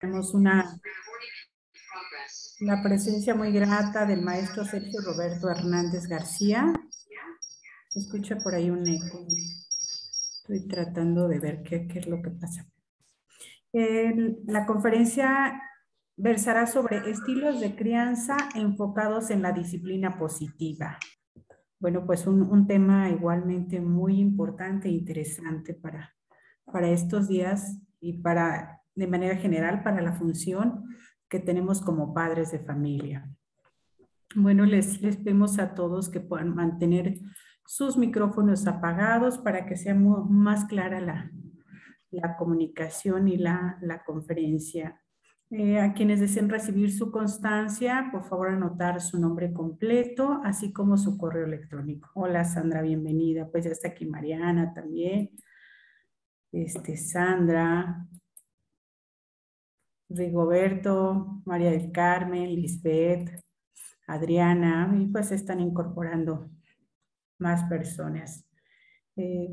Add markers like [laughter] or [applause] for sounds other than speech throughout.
Tenemos una, una presencia muy grata del maestro Sergio Roberto Hernández García. Escucha por ahí un eco. Estoy tratando de ver qué, qué es lo que pasa. la conferencia versará sobre estilos de crianza enfocados en la disciplina positiva. Bueno, pues un, un tema igualmente muy importante e interesante para, para estos días y para de manera general para la función que tenemos como padres de familia. Bueno, les, les pedimos a todos que puedan mantener sus micrófonos apagados para que sea más clara la, comunicación y la, conferencia. Eh, a quienes deseen recibir su constancia, por favor anotar su nombre completo, así como su correo electrónico. Hola Sandra, bienvenida. Pues ya está aquí Mariana también. Este, Sandra, Rigoberto, María del Carmen, Lisbeth, Adriana, y pues están incorporando más personas. Eh,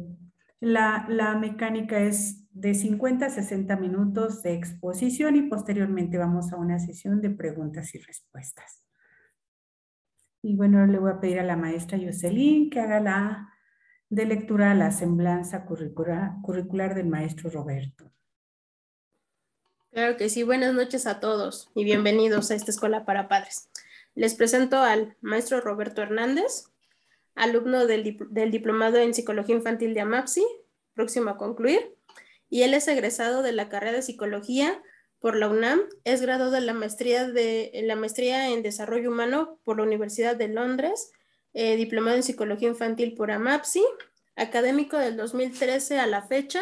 la, mecánica es de 50 a 60 minutos de exposición y posteriormente vamos a una sesión de preguntas y respuestas. Y bueno, le voy a pedir a la maestra Jocelyn que haga la de lectura a la semblanza curricular del maestro Roberto. Claro que sí, buenas noches a todos y bienvenidos a esta Escuela para Padres. Les presento al maestro Roberto Hernández, alumno del, Diplomado en Psicología Infantil de AMAPSI, próximo a concluir, y él es egresado de la carrera de Psicología por la UNAM, es graduado de la maestría, de, en la maestría en Desarrollo Humano por la Universidad de Londres, eh, diplomado en Psicología Infantil por AMAPSI, académico del 2013 a la fecha,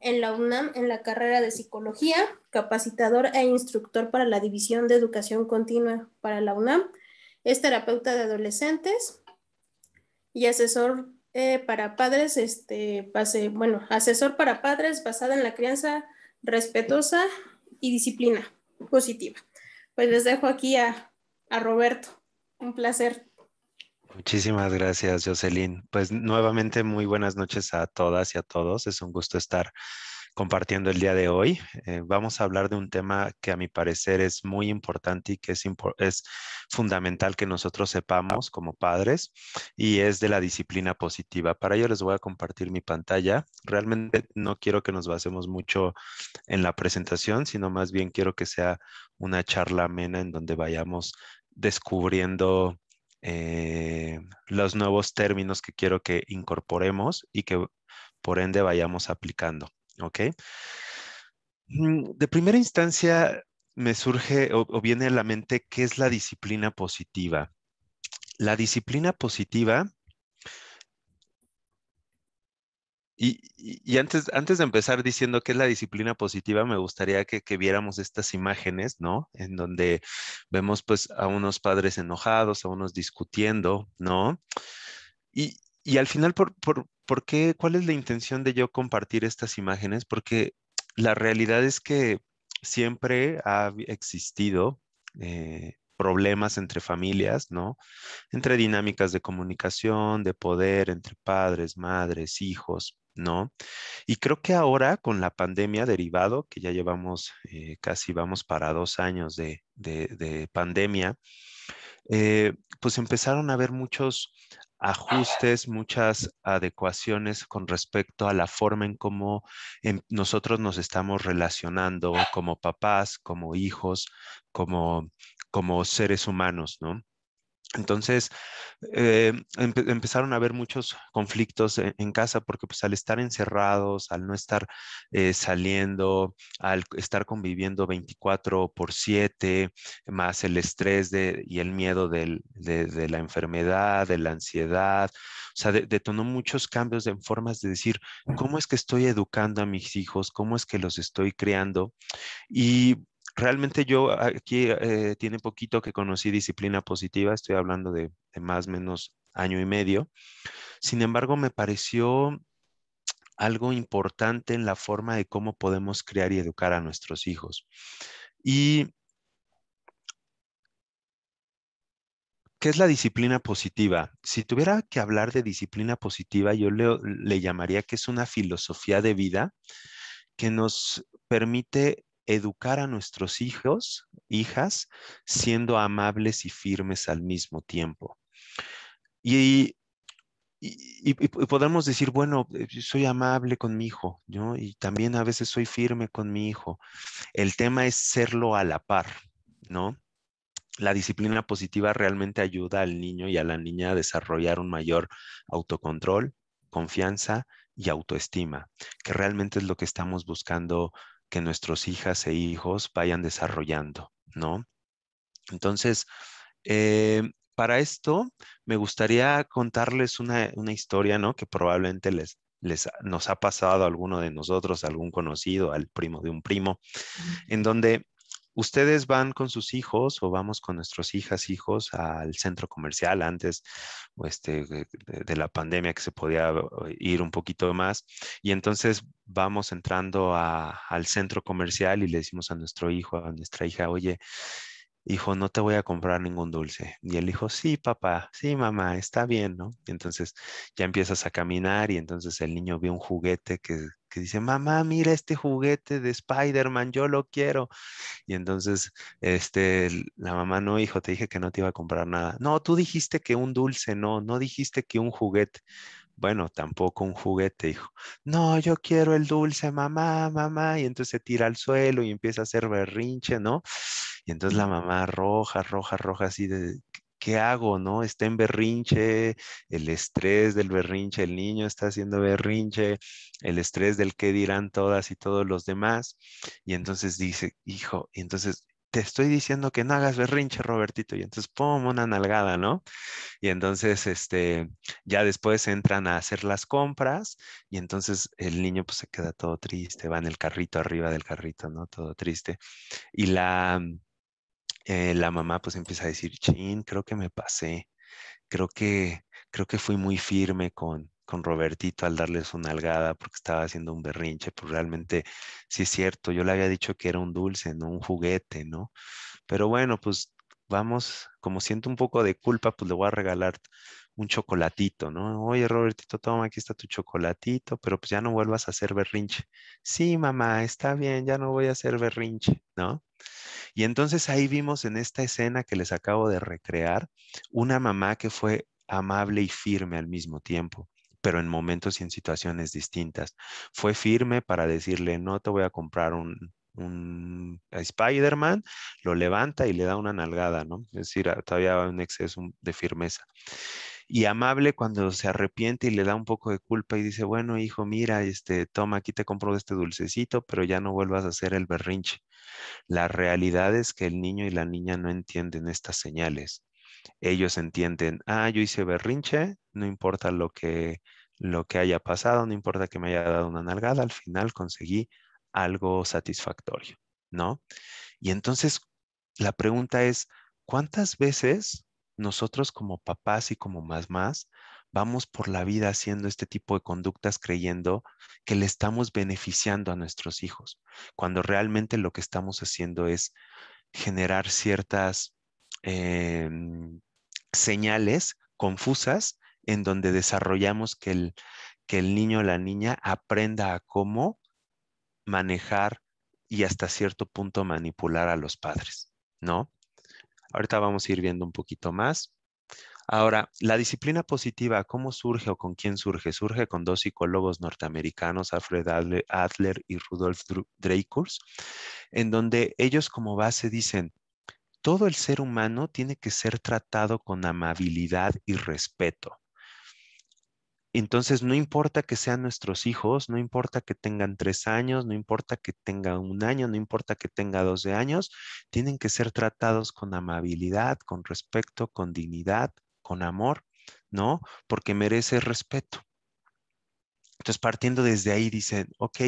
en la UNAM en la carrera de psicología, capacitador e instructor para la División de Educación Continua para la UNAM, es terapeuta de adolescentes y asesor eh, para padres, este, bueno, asesor para padres basada en la crianza respetuosa y disciplina positiva. Pues les dejo aquí a, a Roberto. Un placer. Muchísimas gracias, Jocelyn. Pues nuevamente muy buenas noches a todas y a todos. Es un gusto estar compartiendo el día de hoy. Eh, vamos a hablar de un tema que a mi parecer es muy importante y que es, es fundamental que nosotros sepamos como padres y es de la disciplina positiva. Para ello les voy a compartir mi pantalla. Realmente no quiero que nos basemos mucho en la presentación, sino más bien quiero que sea una charla amena en donde vayamos descubriendo eh, los nuevos términos que quiero que incorporemos y que por ende vayamos aplicando. ¿Ok? Mm, de primera instancia me surge o, o viene a la mente qué es la disciplina positiva. La disciplina positiva Y, antes, antes de empezar diciendo qué es la disciplina positiva, me gustaría que, viéramos estas imágenes, ¿no? En donde vemos pues a unos padres enojados, a unos discutiendo, ¿no? Y, al final, por, por, qué? ¿Cuál es la intención de yo compartir estas imágenes? Porque la realidad es que siempre ha existido eh, problemas entre familias, ¿no? Entre dinámicas de comunicación, de poder, entre padres, madres, hijos, ¿no? Y creo que ahora con la pandemia derivado, que ya llevamos eh, casi vamos para dos años de, pandemia, eh, pues empezaron a haber muchos ajustes, muchas adecuaciones con respecto a la forma en cómo em, nosotros nos estamos relacionando como papás, como hijos, como como seres humanos, ¿no? Entonces eh, empezaron a haber muchos conflictos e-, en, casa porque pues al estar encerrados, al no estar eh, saliendo, al estar conviviendo 24 por 7, más el estrés de, y el miedo de, la enfermedad, de la ansiedad, o sea, detonó muchos cambios en formas de decir, ¿cómo es que estoy educando a mis hijos? ¿Cómo es que los estoy criando? Y realmente yo aquí eh, tiene poquito que conocí disciplina positiva, estoy hablando de, más o menos año y medio. Sin embargo, me pareció algo importante en la forma de cómo podemos crear y educar a nuestros hijos. Y ¿Qué es la disciplina positiva? Si tuviera que hablar de disciplina positiva, yo le, le llamaría que es una filosofía de vida que nos permite educar a nuestros hijos, hijas, siendo amables y firmes al mismo tiempo. Y, y, podemos decir, bueno, eh, soy amable con mi hijo, ¿no? Y también a veces soy firme con mi hijo. El tema es serlo a la par, ¿no? La disciplina positiva realmente ayuda al niño y a la niña a desarrollar un mayor autocontrol, confianza y autoestima, que realmente es lo que estamos buscando que nuestros hijas e hijos vayan desarrollando, ¿no? Entonces, eh, para esto me gustaría contarles una, historia, ¿no? Que probablemente les, les, nos ha pasado a alguno de nosotros, algún conocido, al primo de un primo, en donde ustedes van con sus hijos o vamos con nuestros hijas, hijos al centro comercial antes este, de, la pandemia que se podía eh, ir un poquito más. Y entonces vamos entrando al centro comercial y le decimos a nuestro hijo, a nuestra hija, oye, hijo, no te voy a comprar ningún dulce. Y el hijo, sí, papá, sí, mamá, está bien, ¿no? Y entonces ya empiezas a caminar y entonces el niño ve un juguete que, que dice, mamá, mira este juguete de Spider-Man, yo lo quiero. Y entonces, este, la mamá, no, hijo, te dije que no te iba a comprar nada. No, tú dijiste que un dulce, no, no dijiste que un juguete. Bueno, tampoco un juguete, hijo. No, yo quiero el dulce, mamá, mamá. Y entonces se tira al suelo y empieza a hacer berrinche, ¿no? Y entonces la mamá roja, roja, roja, así de, ¿qué hago? ¿No? Está en berrinche, el estrés del berrinche, el niño está haciendo berrinche, el estrés del qué dirán todas y todos los demás. Y entonces dice, hijo, y entonces te estoy diciendo que no hagas berrinche, Robertito, y entonces pum, una nalgada, ¿no? Y entonces, este, ya después entran a hacer las compras y entonces el niño pues se queda todo triste, va en el carrito, arriba del carrito, ¿no? Todo triste. Y la, eh, la mamá pues empieza a decir, chin, creo que me pasé, creo que, creo que fui muy firme con, con Robertito al darles una algada porque estaba haciendo un berrinche, pues realmente sí es cierto, yo le había dicho que era un dulce, no un juguete, ¿no? Pero bueno, pues vamos, como siento un poco de culpa, pues le voy a regalar un chocolatito, ¿no? Oye, Robertito, toma, aquí está tu chocolatito, pero pues ya no vuelvas a hacer berrinche. Sí, mamá, está bien, ya no voy a hacer berrinche, ¿no? Y entonces ahí vimos en esta escena que les acabo de recrear una mamá que fue amable y firme al mismo tiempo pero en momentos y en situaciones distintas. Fue firme para decirle, no te voy a comprar un, Spider-Man, lo levanta y le da una nalgada, ¿no? Es decir, ah, todavía un exceso de firmeza y amable cuando se arrepiente y le da un poco de culpa y dice, bueno, hijo, mira, este, toma, aquí te compro este dulcecito, pero ya no vuelvas a hacer el berrinche. La realidad es que el niño y la niña no entienden estas señales. Ellos entienden, ah, yo hice berrinche, no importa lo que, lo que haya pasado, no importa que me haya dado una nalgada, al final conseguí algo satisfactorio, ¿no? Y entonces la pregunta es, ¿cuántas veces nosotros como papás y como más vamos por la vida haciendo este tipo de conductas creyendo que le estamos beneficiando a nuestros hijos, cuando realmente lo que estamos haciendo es generar ciertas em, señales confusas en donde desarrollamos que el, que el niño o la niña aprenda a cómo manejar y hasta cierto punto manipular a los padres, ¿no? Ahorita vamos a ir viendo un poquito más. Ahora, la disciplina positiva, ¿cómo surge o con quién surge? Surge con dos psicólogos norteamericanos, Alfred Adler y Rudolf Dreikurs, en donde ellos como base dicen, todo el ser humano tiene que ser tratado con amabilidad y respeto. Entonces, no importa que sean nuestros hijos, no importa que tengan tres años, no importa que tengan un año, no importa que tenga doce años, tienen que ser tratados con amabilidad, con respeto, con dignidad, con amor, ¿no? Porque merece respeto. Entonces, partiendo desde ahí, dicen, ok,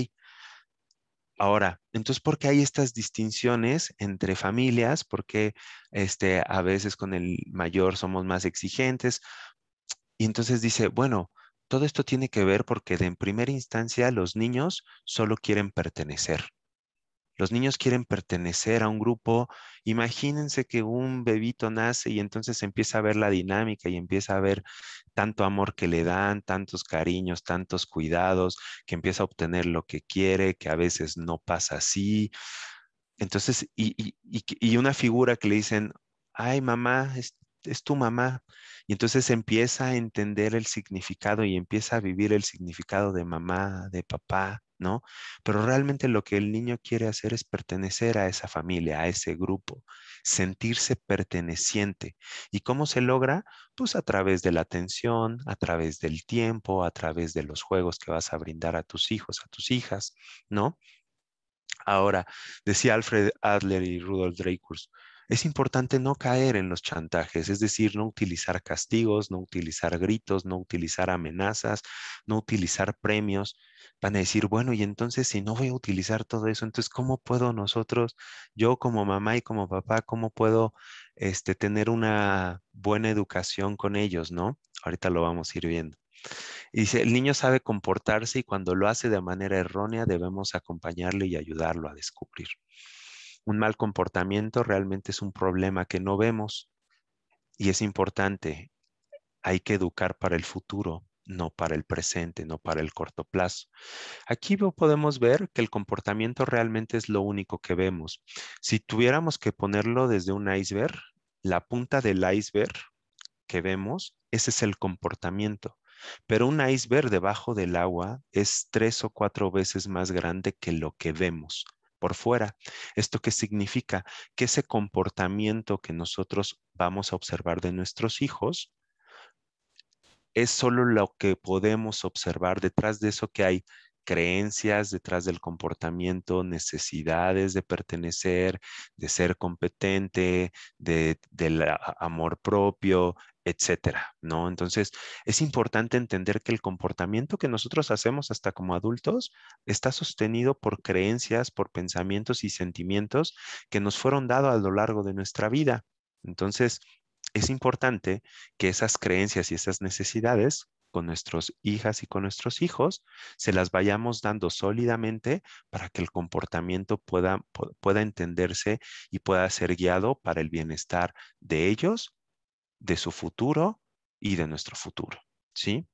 Ahora, entonces, ¿por qué hay estas distinciones entre familias? ¿Por qué este, a veces con el mayor somos más exigentes? Y entonces dice, bueno, todo esto tiene que ver porque de en primera instancia los niños solo quieren pertenecer. Los niños quieren pertenecer a un grupo. Imagínense que un bebito nace y entonces empieza a ver la dinámica y empieza a ver tanto amor que le dan, tantos cariños, tantos cuidados, que empieza a obtener lo que quiere, que a veces no pasa así. Entonces, y, y una figura que le dicen, ay mamá, es, es tu mamá. Y entonces empieza a entender el significado y empieza a vivir el significado de mamá, de papá, ¿no? Pero realmente lo que el niño quiere hacer es pertenecer a esa familia, a ese grupo, sentirse perteneciente. ¿Y cómo se logra? Pues a través de la atención, a través del tiempo, a través de los juegos que vas a brindar a tus hijos, a tus hijas, ¿no? Ahora, decía Alfred Adler y Rudolf Dreikurs, es importante no caer en los chantajes, es decir, no utilizar castigos, no utilizar gritos, no utilizar amenazas, no utilizar premios. Van a decir, bueno, y entonces si no voy a utilizar todo eso, entonces ¿cómo puedo nosotros, yo como mamá y como papá, cómo puedo este, tener una buena educación con ellos, no? Ahorita lo vamos a ir viendo. Y dice, el niño sabe comportarse y cuando lo hace de manera errónea debemos acompañarle y ayudarlo a descubrir un mal comportamiento realmente es un problema que no vemos y es importante. Hay que educar para el futuro, no para el presente, no para el corto plazo. Aquí podemos ver que el comportamiento realmente es lo único que vemos. Si tuviéramos que ponerlo desde un iceberg, la punta del iceberg que vemos, ese es el comportamiento. Pero un iceberg debajo del agua es tres o cuatro veces más grande que lo que vemos por fuera. ¿Esto qué significa? Que ese comportamiento que nosotros vamos a observar de nuestros hijos es solo lo que podemos observar detrás de eso que hay creencias detrás del comportamiento, necesidades de pertenecer, de ser competente, del amor propio, etcétera, ¿no? Entonces, es importante entender que el comportamiento que nosotros hacemos hasta como adultos está sostenido por creencias, por pensamientos y sentimientos que nos fueron dados a lo largo de nuestra vida. Entonces, es importante que esas creencias y esas necesidades con nuestras hijas y con nuestros hijos, se las vayamos dando sólidamente para que el comportamiento pueda, pueda entenderse y pueda ser guiado para el bienestar de ellos de su futuro y de nuestro futuro, ¿sí?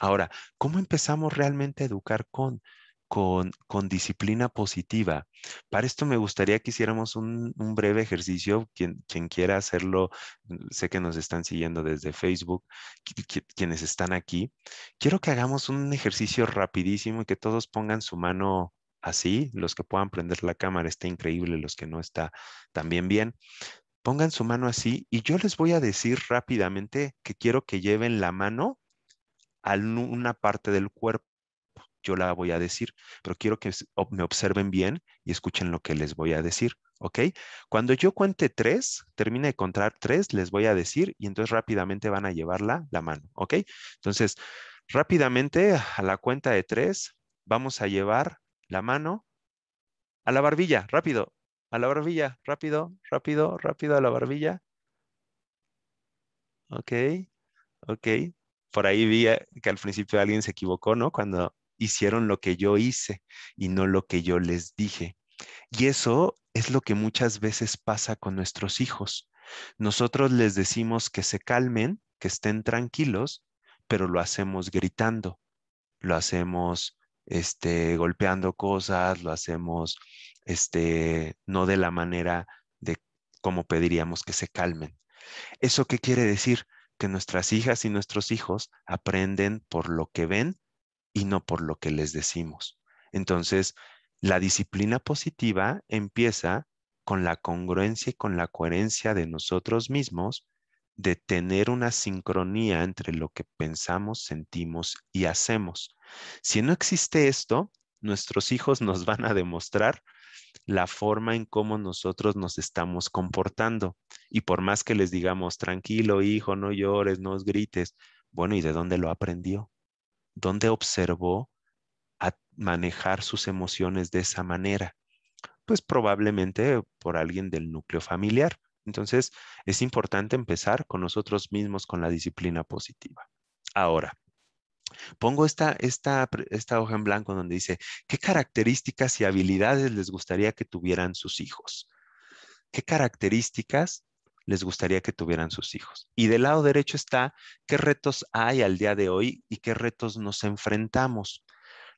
Ahora, ¿cómo empezamos realmente a educar con, con, disciplina positiva? Para esto me gustaría que hiciéramos un, breve ejercicio, quien, quien, quiera hacerlo, sé que nos están siguiendo desde Facebook, quienes están aquí, quiero que hagamos un ejercicio rapidísimo y que todos pongan su mano así, los que puedan prender la cámara, está increíble, los que no está también bien pongan su mano así y yo les voy a decir rápidamente que quiero que lleven la mano a una parte del cuerpo. Yo la voy a decir, pero quiero que me observen bien y escuchen lo que les voy a decir, ¿ok? Cuando yo cuente tres, termine de contar tres, les voy a decir y entonces rápidamente van a llevarla la mano, ¿ok? Entonces, rápidamente a la cuenta de tres, vamos a llevar la mano a la barbilla, rápido, a la barbilla, rápido, rápido, rápido a la barbilla. Ok, ok. Por ahí vi eh, que al principio alguien se equivocó, ¿no? Cuando hicieron lo que yo hice y no lo que yo les dije. Y eso es lo que muchas veces pasa con nuestros hijos. Nosotros les decimos que se calmen, que estén tranquilos, pero lo hacemos gritando, lo hacemos este, golpeando cosas, lo hacemos este, no de la manera de cómo pediríamos que se calmen. ¿Eso qué quiere decir? Que nuestras hijas y nuestros hijos aprenden por lo que ven y no por lo que les decimos. Entonces, la disciplina positiva empieza con la congruencia y con la coherencia de nosotros mismos de tener una sincronía entre lo que pensamos, sentimos y hacemos. Si no existe esto, nuestros hijos nos van a demostrar la forma en cómo nosotros nos estamos comportando. Y por más que les digamos, tranquilo hijo, no llores, no os grites, bueno, ¿y de dónde lo aprendió? ¿Dónde observó a manejar sus emociones de esa manera? Pues probablemente por alguien del núcleo familiar. Entonces, es importante empezar con nosotros mismos, con la disciplina positiva. Ahora, pongo esta, hoja en blanco donde dice, ¿qué características y habilidades les gustaría que tuvieran sus hijos? ¿Qué características les gustaría que tuvieran sus hijos. Y del lado derecho está qué retos hay al día de hoy y qué retos nos enfrentamos.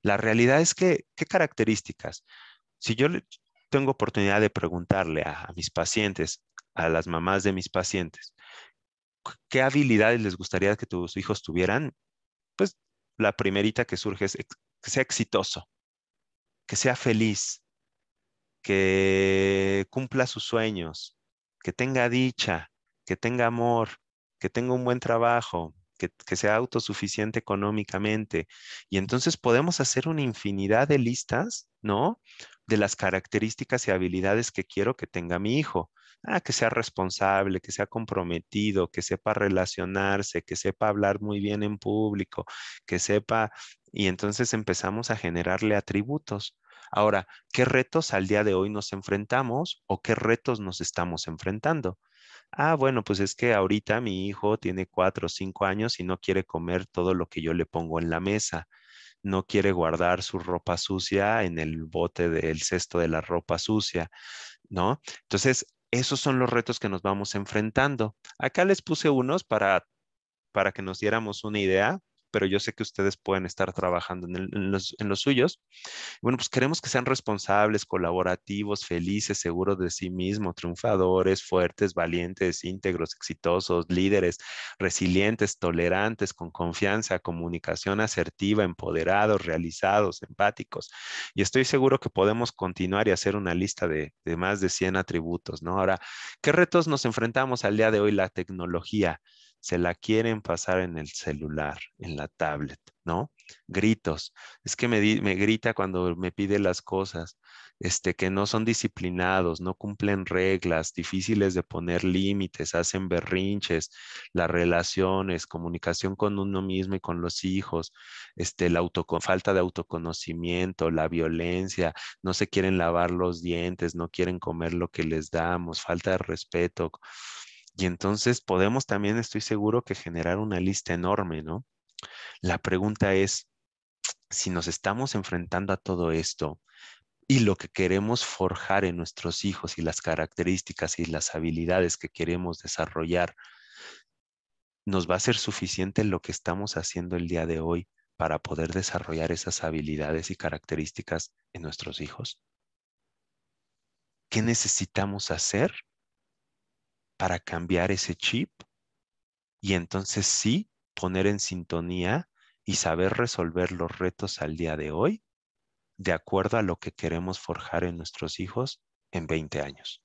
La realidad es que, ¿qué características? Si yo tengo oportunidad de preguntarle a mis pacientes, a las mamás de mis pacientes. ¿Qué habilidades les gustaría que tus hijos tuvieran? Pues la primerita que surge es que sea exitoso, que sea feliz, que cumpla sus sueños, que tenga dicha, que tenga amor, que tenga un buen trabajo, que, sea autosuficiente económicamente. Y entonces podemos hacer una infinidad de listas, ¿no? De las características y habilidades que quiero que tenga mi hijo. Ah, que sea responsable, que sea comprometido, que sepa relacionarse, que sepa hablar muy bien en público, que sepa... Y entonces empezamos a generarle atributos. Ahora, ¿qué retos al día de hoy nos enfrentamos o qué retos nos estamos enfrentando? ah, bueno, pues es que ahorita mi hijo tiene cuatro o cinco años y no quiere comer todo lo que yo le pongo en la mesa, no quiere guardar su ropa sucia en el bote del cesto de la ropa sucia, ¿no? Entonces, esos son los retos que nos vamos enfrentando. Acá les puse unos para, para que nos diéramos una idea pero yo sé que ustedes pueden estar trabajando en, los, suyos. Bueno, pues queremos que sean responsables, colaborativos, felices, seguros de sí mismos, triunfadores, fuertes, valientes, íntegros, exitosos, líderes, resilientes, tolerantes, con confianza, comunicación asertiva, empoderados, realizados, empáticos. Y estoy seguro que podemos continuar y hacer una lista de, más de 100 atributos, ¿no? Ahora, ¿qué retos nos enfrentamos al día de hoy la tecnología? se la quieren pasar en el celular, en la tablet, ¿no? Gritos. Es que me, grita cuando me pide las cosas, este, que no son disciplinados, no cumplen reglas, difíciles de poner límites, hacen berrinches, las relaciones, comunicación con uno mismo y con los hijos, este, la falta de autoconocimiento, la violencia, no se quieren lavar los dientes, no quieren comer lo que les damos, falta de respeto y entonces podemos también, estoy seguro, que generar una lista enorme, ¿no? La pregunta es, si nos estamos enfrentando a todo esto y lo que queremos forjar en nuestros hijos y las características y las habilidades que queremos desarrollar, ¿nos va a ser suficiente lo que estamos haciendo el día de hoy para poder desarrollar esas habilidades y características en nuestros hijos? ¿Qué necesitamos hacer para cambiar ese chip y entonces sí poner en sintonía y saber resolver los retos al día de hoy de acuerdo a lo que queremos forjar en nuestros hijos en 20 años.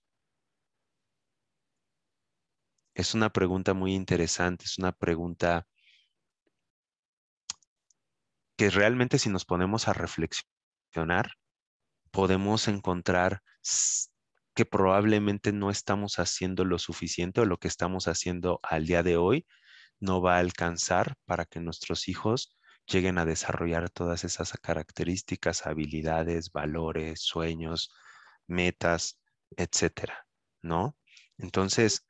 Es una pregunta muy interesante, es una pregunta que realmente si nos ponemos a reflexionar, podemos encontrar que probablemente no estamos haciendo lo suficiente o lo que estamos haciendo al día de hoy no va a alcanzar para que nuestros hijos lleguen a desarrollar todas esas características, habilidades, valores, sueños, metas, etcétera, ¿no? Entonces,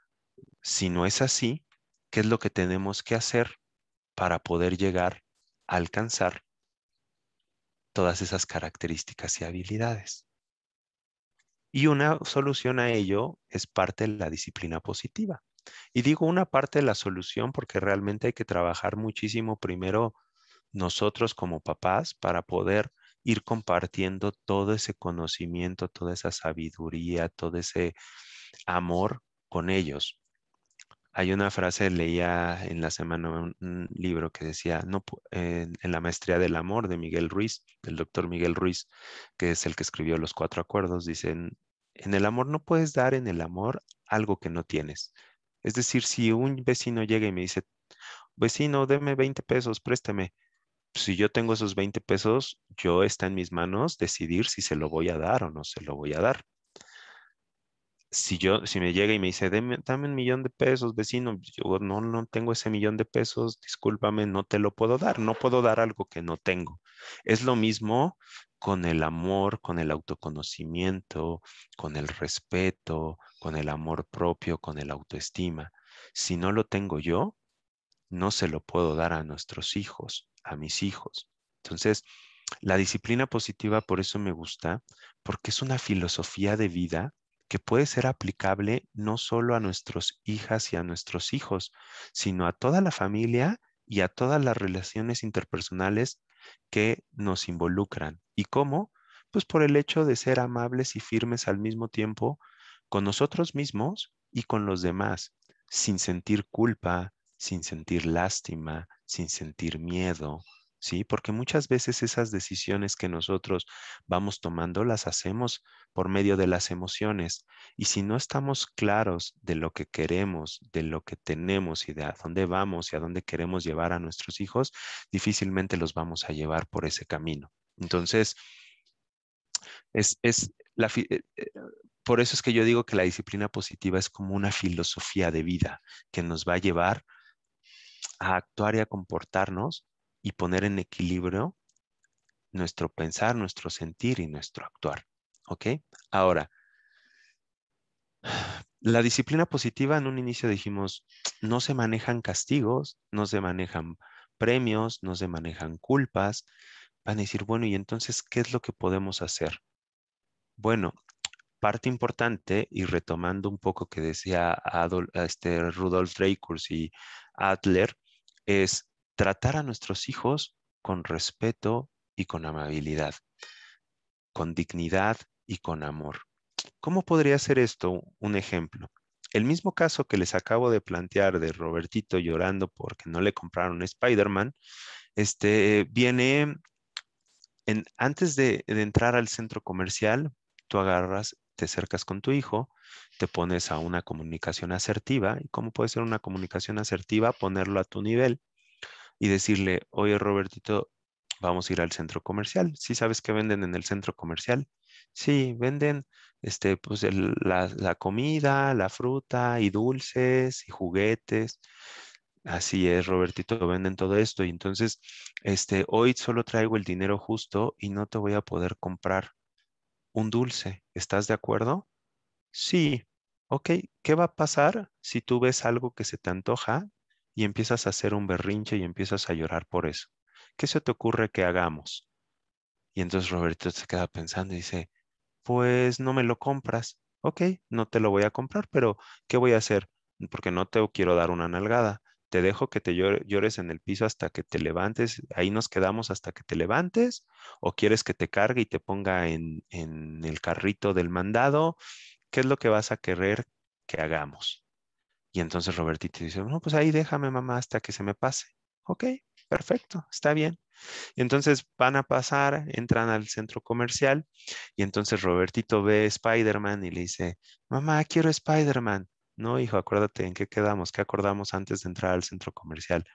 si no es así, ¿qué es lo que tenemos que hacer para poder llegar a alcanzar todas esas características y habilidades? Y una solución a ello es parte de la disciplina positiva. Y digo una parte de la solución porque realmente hay que trabajar muchísimo primero nosotros como papás para poder ir compartiendo todo ese conocimiento, toda esa sabiduría, todo ese amor con ellos. Hay una frase, leía en la semana un, libro que decía, no, en, en la maestría del amor de Miguel Ruiz, del doctor Miguel Ruiz, que es el que escribió los cuatro acuerdos, dicen, en el amor no puedes dar en el amor algo que no tienes. Es decir, si un vecino llega y me dice, vecino, deme 20 pesos, préstame. Si yo tengo esos 20 pesos, yo está en mis manos decidir si se lo voy a dar o no se lo voy a dar si yo, si me llega y me dice, dame, un millón de pesos, vecino, pues, yo no, no tengo ese millón de pesos, discúlpame, no te lo puedo dar, no puedo dar algo que no tengo. Es lo mismo con el amor, con el autoconocimiento, con el respeto, con el amor propio, con el autoestima. Si no lo tengo yo, no se lo puedo dar a nuestros hijos, a mis hijos. Entonces, la disciplina positiva por eso me gusta, porque es una filosofía de vida que puede ser aplicable no solo a nuestras hijas y a nuestros hijos, sino a toda la familia y a todas las relaciones interpersonales que nos involucran. ¿Y cómo? Pues por el hecho de ser amables y firmes al mismo tiempo con nosotros mismos y con los demás, sin sentir culpa, sin sentir lástima, sin sentir miedo, ¿sí? Porque muchas veces esas decisiones que nosotros vamos tomando las hacemos por medio de las emociones. Y si no estamos claros de lo que queremos, de lo que tenemos y de a dónde vamos y a dónde queremos llevar a nuestros hijos, difícilmente los vamos a llevar por ese camino. Entonces, es, es la, eh, eh, por eso es que yo digo que la disciplina positiva es como una filosofía de vida que nos va a llevar a actuar y a comportarnos y poner en equilibrio nuestro pensar, nuestro sentir y nuestro actuar. ¿Ok? Ahora, la disciplina positiva en un inicio dijimos, no se manejan castigos, no se manejan premios, no se manejan culpas. Van a decir, bueno, ¿y entonces qué es lo que podemos hacer? Bueno, parte importante, y retomando un poco que decía este Rudolf Dreikurs y Adler, es tratar a nuestros hijos con respeto y con amabilidad, con dignidad y con amor. ¿Cómo podría ser esto un ejemplo? El mismo caso que les acabo de plantear de Robertito llorando porque no le compraron Spider-Man, este, viene antes de, de entrar al centro comercial, tú agarras, te acercas con tu hijo, te pones a una comunicación asertiva. ¿Y cómo puede ser una comunicación asertiva? Ponerlo a tu nivel y decirle, oye Robertito, vamos a ir al centro comercial. ¿Sí sabes qué venden en el centro comercial? Sí, venden este, pues la, comida, la fruta y dulces y juguetes. Así es, Robertito, venden todo esto. Y entonces, este, hoy solo traigo el dinero justo y no te voy a poder comprar un dulce. ¿Estás de acuerdo? Sí. Ok, ¿qué va a pasar si tú ves algo que se te antoja y empiezas a hacer un berrinche y empiezas a llorar por eso. ¿Qué se te ocurre que hagamos? Y entonces Roberto se queda pensando y dice, pues no me lo compras. Ok, no te lo voy a comprar, pero ¿qué voy a hacer? Porque no te quiero dar una nalgada. Te dejo que te llores en el piso hasta que te levantes. Ahí nos quedamos hasta que te levantes. ¿O quieres que te cargue y te ponga en, el carrito del mandado? ¿Qué es lo que vas a querer que hagamos? Y entonces Robertito dice, no, pues ahí déjame mamá hasta que se me pase. Ok, perfecto, está bien. Y entonces van a pasar, entran al centro comercial y entonces Robertito ve Spider-Man y le dice, mamá, quiero Spider-Man. No, hijo, acuérdate en qué quedamos, qué acordamos antes de entrar al centro comercial.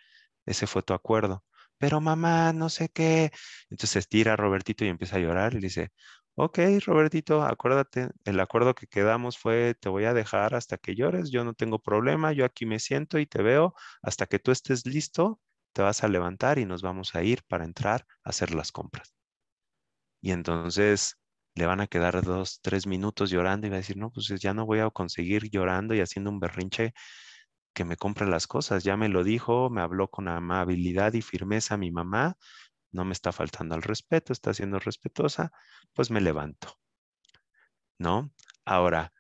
Ese fue tu acuerdo. Pero mamá, no sé qué. Entonces tira a Robertito y empieza a llorar y le dice, Ok, Robertito, acuérdate, el acuerdo que quedamos fue te voy a dejar hasta que llores, yo no tengo problema, yo aquí me siento y te veo hasta que tú estés listo, te vas a levantar y nos vamos a ir para entrar a hacer las compras. Y entonces le van a quedar dos, tres minutos llorando y va a decir, no, pues ya no voy a conseguir llorando y haciendo un berrinche que me compre las cosas. Ya me lo dijo, me habló con amabilidad y firmeza mi mamá, no me está faltando al respeto, está siendo respetuosa, pues me levanto. ¿No? Ahora,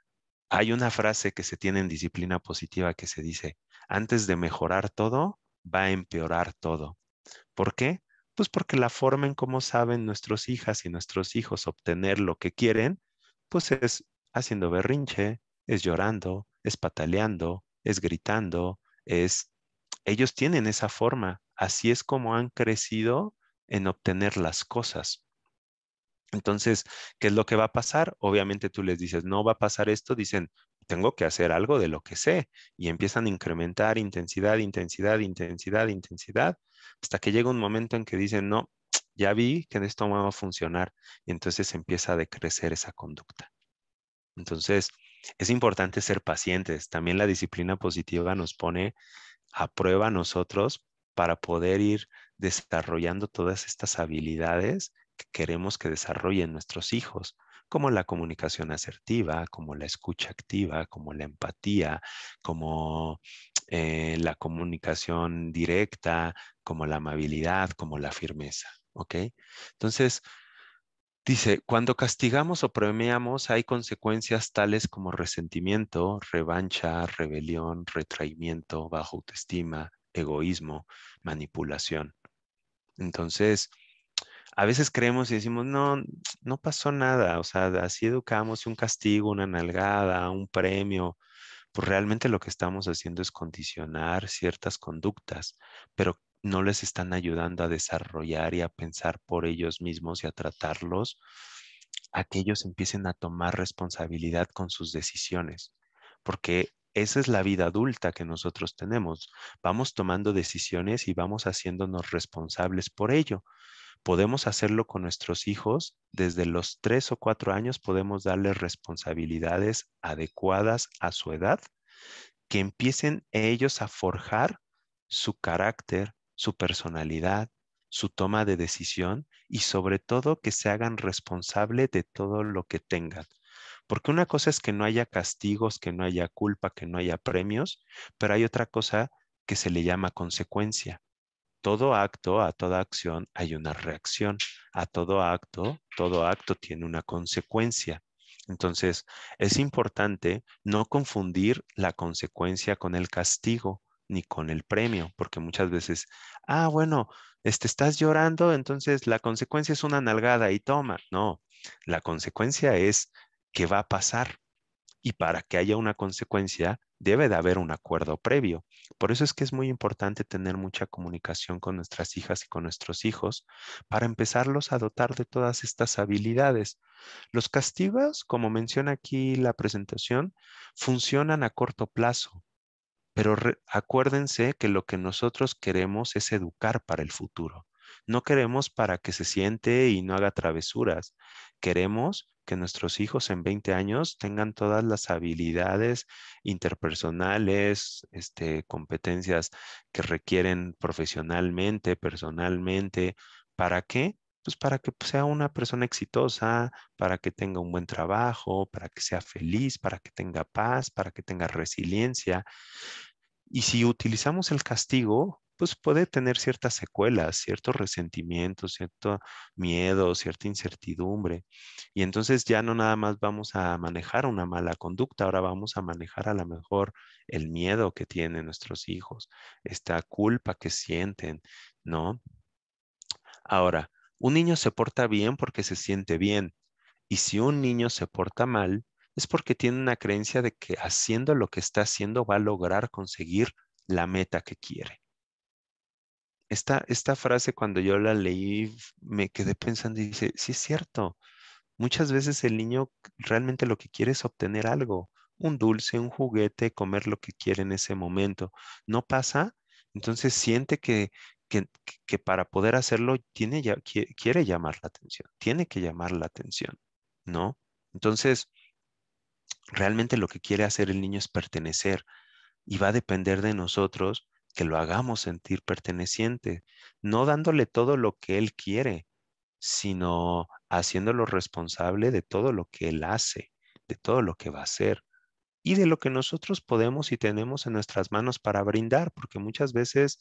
hay una frase que se tiene en disciplina positiva que se dice, antes de mejorar todo, va a empeorar todo. ¿Por qué? Pues porque la forma en cómo saben nuestros hijas y nuestros hijos obtener lo que quieren, pues es haciendo berrinche, es llorando, es pataleando, es gritando, es... Ellos tienen esa forma, así es como han crecido en obtener las cosas. Entonces, ¿qué es lo que va a pasar? Obviamente tú les dices, no va a pasar esto, dicen, tengo que hacer algo de lo que sé y empiezan a incrementar intensidad, intensidad, intensidad, intensidad, hasta que llega un momento en que dicen, no, [tsk] ya vi que esto no va a funcionar y entonces empieza a decrecer esa conducta. Entonces, es importante ser pacientes. También la disciplina positiva nos pone a prueba a nosotros para poder ir desarrollando todas estas habilidades que queremos que desarrollen nuestros hijos, como la comunicación asertiva, como la escucha activa, como la empatía, como eh, la comunicación directa, como la amabilidad, como la firmeza. ¿Ok? Entonces, Dice, cuando castigamos o premiamos hay consecuencias tales como resentimiento, revancha, rebelión, retraimiento, bajo autoestima, egoísmo, manipulación. Entonces, a veces creemos y decimos, no, no pasó nada, o sea, así educamos un castigo, una nalgada, un premio, pues realmente lo que estamos haciendo es condicionar ciertas conductas, pero no les están ayudando a desarrollar y a pensar por ellos mismos y a tratarlos, a que ellos empiecen a tomar responsabilidad con sus decisiones, porque esa es la vida adulta que nosotros tenemos. Vamos tomando decisiones y vamos haciéndonos responsables por ello. Podemos hacerlo con nuestros hijos. Desde los tres o cuatro años podemos darles responsabilidades adecuadas a su edad, que empiecen ellos a forjar su carácter, su personalidad, su toma de decisión y sobre todo que se hagan responsable de todo lo que tengan. Porque una cosa es que no haya castigos, que no haya culpa, que no haya premios, pero hay otra cosa que se le llama consecuencia. Todo acto, a toda acción hay una reacción. A todo acto, todo acto tiene una consecuencia. Entonces, es importante no confundir la consecuencia con el castigo ni con el premio, porque muchas veces, ah, bueno, este, estás llorando, entonces la consecuencia es una nalgada y toma. No, la consecuencia es qué va a pasar y para que haya una consecuencia debe de haber un acuerdo previo. Por eso es que es muy importante tener mucha comunicación con nuestras hijas y con nuestros hijos para empezarlos a dotar de todas estas habilidades. Los castigos, como menciona aquí la presentación, funcionan a corto plazo, pero acuérdense que lo que nosotros queremos es educar para el futuro. No queremos para que se siente y no haga travesuras. Queremos que nuestros hijos en 20 años tengan todas las habilidades interpersonales, este, competencias que requieren profesionalmente, personalmente. ¿Para qué? Pues para que sea una persona exitosa, para que tenga un buen trabajo, para que sea feliz, para que tenga paz, para que tenga resiliencia. Y si utilizamos el castigo pues puede tener ciertas secuelas, ciertos resentimientos cierto miedo, cierta incertidumbre. Y entonces ya no nada más vamos a manejar una mala conducta, ahora vamos a manejar a lo mejor el miedo que tienen nuestros hijos, esta culpa que sienten, ¿no? Ahora, un niño se porta bien porque se siente bien. Y si un niño se porta mal, es porque tiene una creencia de que haciendo lo que está haciendo va a lograr conseguir la meta que quiere. Esta, frase cuando yo la leí me quedé pensando y dice, sí es cierto, muchas veces el niño realmente lo que quiere es obtener algo, un dulce, un juguete, comer lo que quiere en ese momento. ¿No pasa? Entonces siente que, para poder hacerlo tiene, quiere llamar la atención, tiene que llamar la atención, ¿no? Entonces, realmente lo que quiere hacer el niño es pertenecer y va a depender de nosotros que lo hagamos sentir perteneciente, no dándole todo lo que él quiere, sino haciéndolo responsable de todo lo que él hace, de todo lo que va a hacer y de lo que nosotros podemos y tenemos en nuestras manos para brindar, porque muchas veces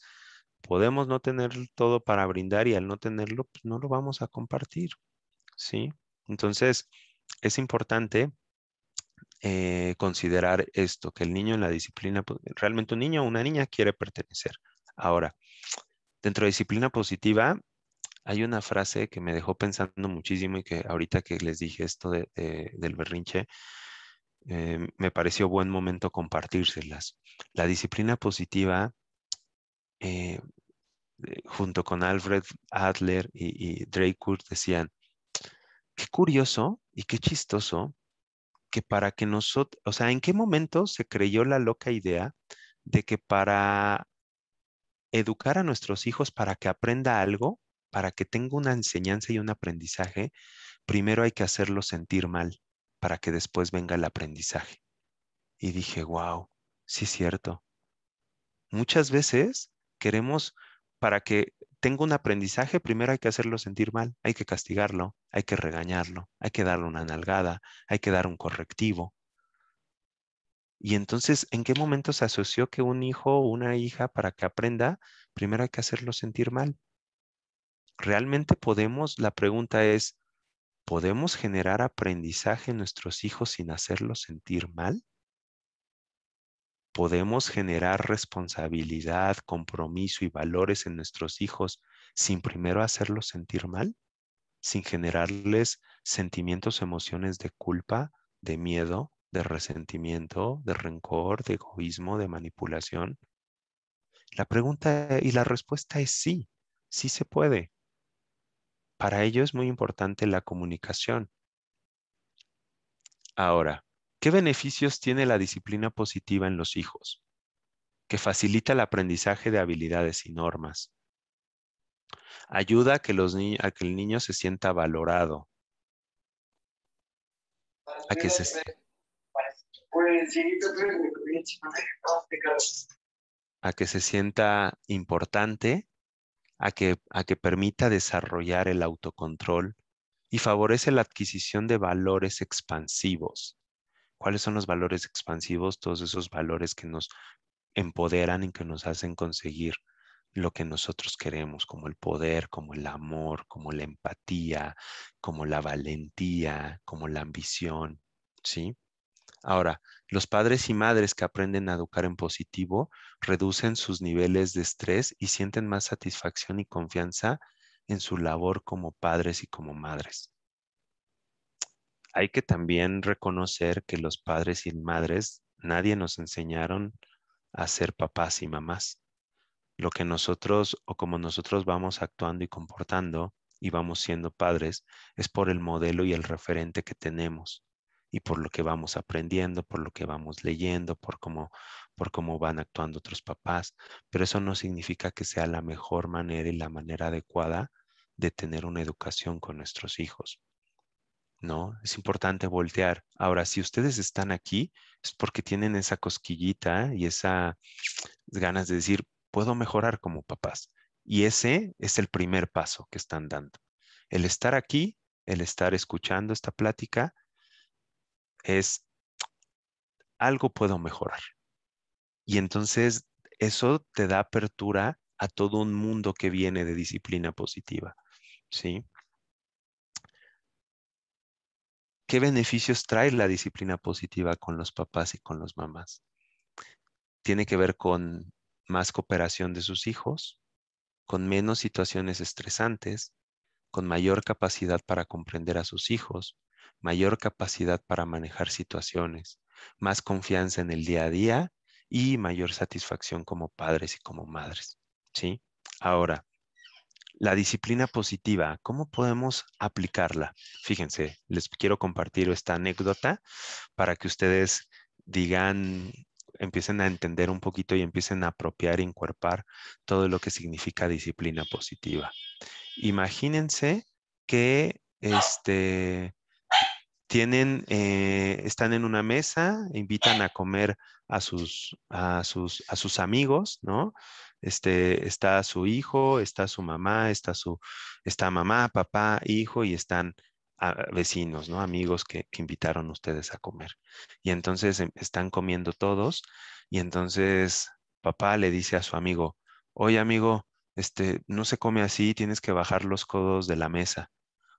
podemos no tener todo para brindar y al no tenerlo, pues, no lo vamos a compartir, ¿sí? Entonces, es importante eh, considerar esto, que el niño en la disciplina, pues, realmente un niño o una niña quiere pertenecer. Ahora, dentro de disciplina positiva, hay una frase que me dejó pensando muchísimo y que ahorita que les dije esto del berrinche, em, me pareció buen momento compartírselas. La disciplina positiva, eh, eh, junto con Alfred Adler y, y Drake decían, qué curioso y qué chistoso que para que nosotros, o sea, ¿en qué momento se creyó la loca idea de que para educar a nuestros hijos para que aprenda algo, para que tenga una enseñanza y un aprendizaje, primero hay que hacerlo sentir mal para que después venga el aprendizaje. Y dije, wow, sí es cierto. Muchas veces queremos, para que tengo un aprendizaje, primero hay que hacerlo sentir mal, hay que castigarlo, hay que regañarlo, hay que darle una nalgada, hay que dar un correctivo. Y entonces, ¿en qué momento se asoció que un hijo o una hija para que aprenda, primero hay que hacerlo sentir mal? ¿Realmente podemos? La pregunta es, ¿podemos generar aprendizaje en nuestros hijos sin hacerlo sentir mal? podemos generar responsabilidad, compromiso y valores en nuestros hijos sin primero hacerlos sentir mal, sin generarles sentimientos, emociones de culpa, de miedo, de resentimiento, de rencor, de egoísmo, de manipulación. La pregunta y la respuesta es sí, sí se puede. Para ello es muy importante la comunicación. Ahora, ¿Qué beneficios tiene la disciplina positiva en los hijos? Que facilita el aprendizaje de habilidades y normas. Ayuda a que, el niño se sienta valorado. A que se... sienta importante, a a que permita desarrollar el autocontrol y favorece la adquisición de valores expansivos ¿Cuáles son los valores expansivos? Todos esos valores que nos empoderan y que nos hacen conseguir lo que nosotros queremos, como el poder, como el amor, como la empatía, como la valentía, como la ambición, ¿sí? Ahora, los padres y madres que aprenden a educar en positivo reducen sus niveles de estrés y sienten más satisfacción y confianza en su labor como padres y como madres hay que también reconocer que los padres y madres, nadie nos enseñaron a ser papás y mamás. Lo que nosotros o como nosotros vamos actuando y comportando y vamos siendo padres es por el modelo y el referente que tenemos y por lo que vamos aprendiendo, por lo que vamos leyendo, por cómo, por cómo van actuando otros papás. Pero eso no significa que sea la mejor manera y la manera adecuada de tener una educación con nuestros hijos. ¿no? Es importante voltear. Ahora, si ustedes están aquí, es porque tienen esa cosquillita y esas ganas de decir, puedo mejorar como papás. Y ese es el primer paso que están dando. El estar aquí, el estar escuchando esta plática, es algo puedo mejorar. Y entonces eso te da apertura a todo un mundo que viene de disciplina positiva, ¿sí? qué beneficios trae la disciplina positiva con los papás y con las mamás. Tiene que ver con más cooperación de sus hijos, con menos situaciones estresantes, con mayor capacidad para comprender a sus hijos, mayor capacidad para manejar situaciones, más confianza en el día a día y mayor satisfacción como padres y como madres. ¿sí? Ahora, la disciplina positiva, ¿cómo podemos aplicarla? Fíjense, les quiero compartir esta anécdota para que ustedes digan, empiecen a entender un poquito y empiecen a apropiar e incorporar todo lo que significa disciplina positiva. Imagínense que este, tienen, eh, están en una mesa, invitan a comer a sus, a sus, a sus amigos, ¿no? este, está su hijo, está su mamá, está su, está mamá, papá, hijo y están ah, vecinos, ¿no? Amigos que, que invitaron ustedes a comer. Y entonces em, están comiendo todos y entonces papá le dice a su amigo, oye amigo, este, no se come así, tienes que bajar los codos de la mesa.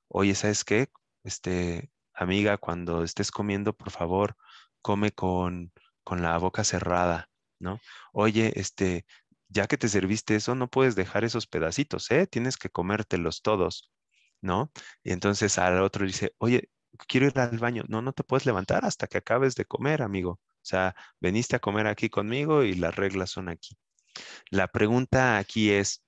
Oye, ¿sabes qué? Este, amiga, cuando estés comiendo, por favor, come con, con la boca cerrada, ¿no? Oye, este, ya que te serviste eso, no puedes dejar esos pedacitos, ¿eh? Tienes que comértelos todos, ¿no? Y entonces al otro dice, oye, quiero ir al baño. No, no te puedes levantar hasta que acabes de comer, amigo. O sea, veniste a comer aquí conmigo y las reglas son aquí. La pregunta aquí es,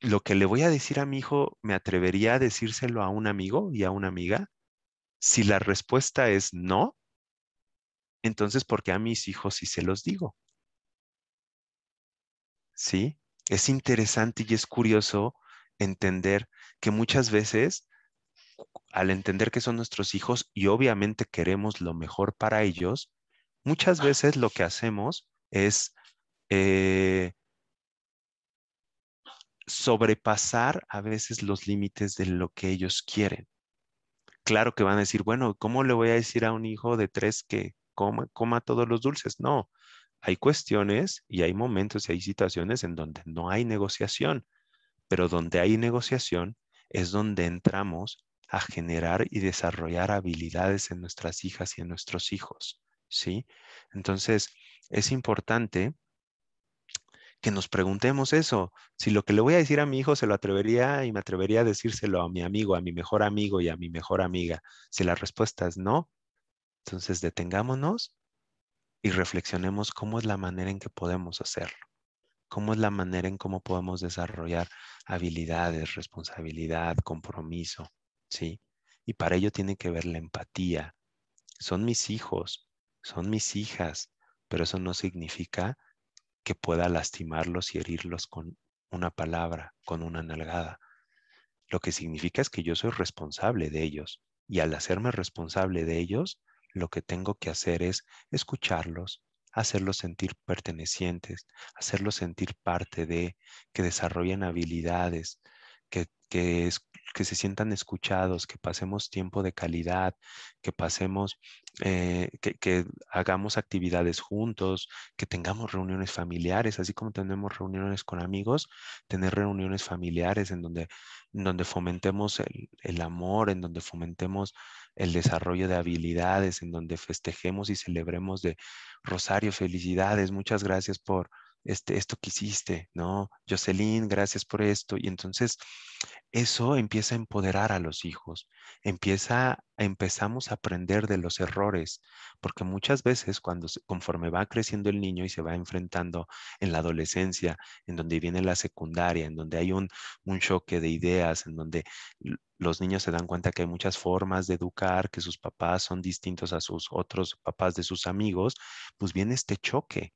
¿lo que le voy a decir a mi hijo, me atrevería a decírselo a un amigo y a una amiga? Si la respuesta es no, entonces, ¿por qué a mis hijos sí se los digo? ¿sí? Es interesante y es curioso entender que muchas veces, al entender que son nuestros hijos y obviamente queremos lo mejor para ellos, muchas veces lo que hacemos es eh, sobrepasar a veces los límites de lo que ellos quieren. Claro que van a decir, bueno, ¿cómo le voy a decir a un hijo de tres que coma, coma todos los dulces? No, hay cuestiones y hay momentos y hay situaciones en donde no hay negociación, pero donde hay negociación es donde entramos a generar y desarrollar habilidades en nuestras hijas y en nuestros hijos, ¿sí? Entonces, es importante que nos preguntemos eso, si lo que le voy a decir a mi hijo se lo atrevería y me atrevería a decírselo a mi amigo, a mi mejor amigo y a mi mejor amiga. Si la respuesta es no, entonces detengámonos y reflexionemos cómo es la manera en que podemos hacerlo, cómo es la manera en cómo podemos desarrollar habilidades, responsabilidad, compromiso, ¿sí? Y para ello tiene que ver la empatía. Son mis hijos, son mis hijas, pero eso no significa que pueda lastimarlos y herirlos con una palabra, con una nalgada. Lo que significa es que yo soy responsable de ellos y al hacerme responsable de ellos, lo que tengo que hacer es escucharlos, hacerlos sentir pertenecientes, hacerlos sentir parte de, que desarrollen habilidades, que, se sientan escuchados, que pasemos tiempo de calidad, que pasemos, eh, que, hagamos actividades juntos, que tengamos reuniones familiares, así como tenemos reuniones con amigos, tener reuniones familiares en donde, donde fomentemos el amor, en donde fomentemos el desarrollo de habilidades, en donde festejemos y celebremos de Rosario, felicidades, muchas gracias por este, esto que hiciste, ¿no? Jocelyn, gracias por esto. Y entonces eso empieza a empoderar a los hijos, empieza, empezamos a aprender de los errores, porque muchas veces cuando, conforme va creciendo el niño y se va enfrentando en la adolescencia, en donde viene la secundaria, en donde hay un, un choque de ideas, en donde los niños se dan cuenta que hay muchas formas de educar, que sus papás son distintos a sus otros papás de sus amigos, pues viene este choque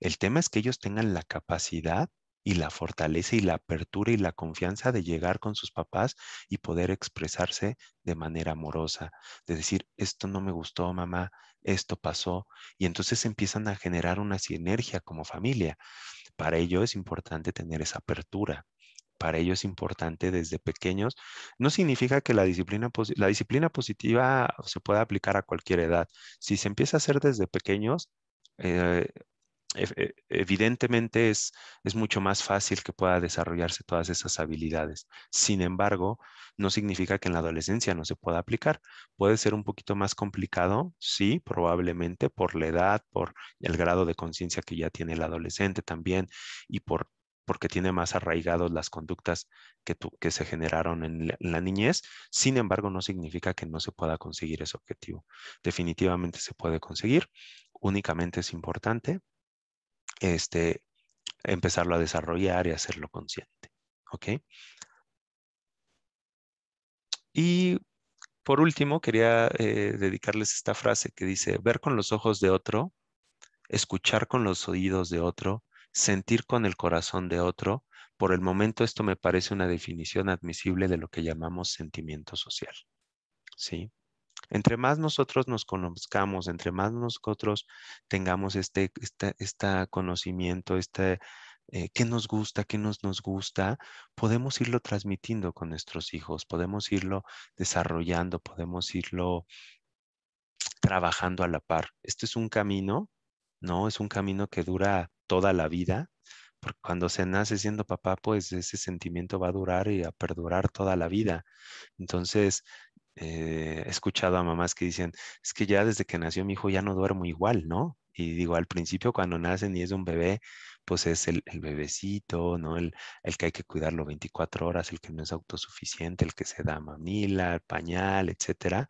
el tema es que ellos tengan la capacidad y la fortaleza y la apertura y la confianza de llegar con sus papás y poder expresarse de manera amorosa, de decir, esto no me gustó, mamá, esto pasó, y entonces empiezan a generar una sinergia como familia. Para ello es importante tener esa apertura. Para ello es importante desde pequeños. No significa que la disciplina, la disciplina positiva se pueda aplicar a cualquier edad. Si se empieza a hacer desde pequeños, eh, e, evidentemente es, es, mucho más fácil que pueda desarrollarse todas esas habilidades. Sin embargo, no significa que en la adolescencia no se pueda aplicar. Puede ser un poquito más complicado, sí, probablemente por la edad, por el grado de conciencia que ya tiene el adolescente también y por porque tiene más arraigados las conductas que, que se generaron en la, niñez. Sin embargo, no significa que no se pueda conseguir ese objetivo. Definitivamente se puede conseguir. Únicamente es importante este, empezarlo a desarrollar y hacerlo consciente. ¿Ok? Y por último, quería eh, dedicarles esta frase que dice, ver con los ojos de otro, escuchar con los oídos de otro, sentir con el corazón de otro. Por el momento esto me parece una definición admisible de lo que llamamos sentimiento social. ¿Sí? Entre más nosotros nos conozcamos, entre más nosotros tengamos este, este, conocimiento, este, eh, qué nos gusta, qué nos, nos gusta, podemos irlo transmitiendo con nuestros hijos, podemos irlo desarrollando, podemos irlo trabajando a la par. Este es un camino, ¿no? Es un camino que dura toda la vida, porque cuando se nace siendo papá, pues ese sentimiento va a durar y a perdurar toda la vida. Entonces, eh, he escuchado a mamás que dicen, es que ya desde que nació mi hijo ya no duermo igual, ¿no? Y digo, al principio cuando nacen y es un bebé, pues es el, bebecito, ¿no? El, que hay que cuidarlo 24 horas, el que no es autosuficiente, el que se da mamila, pañal, etcétera.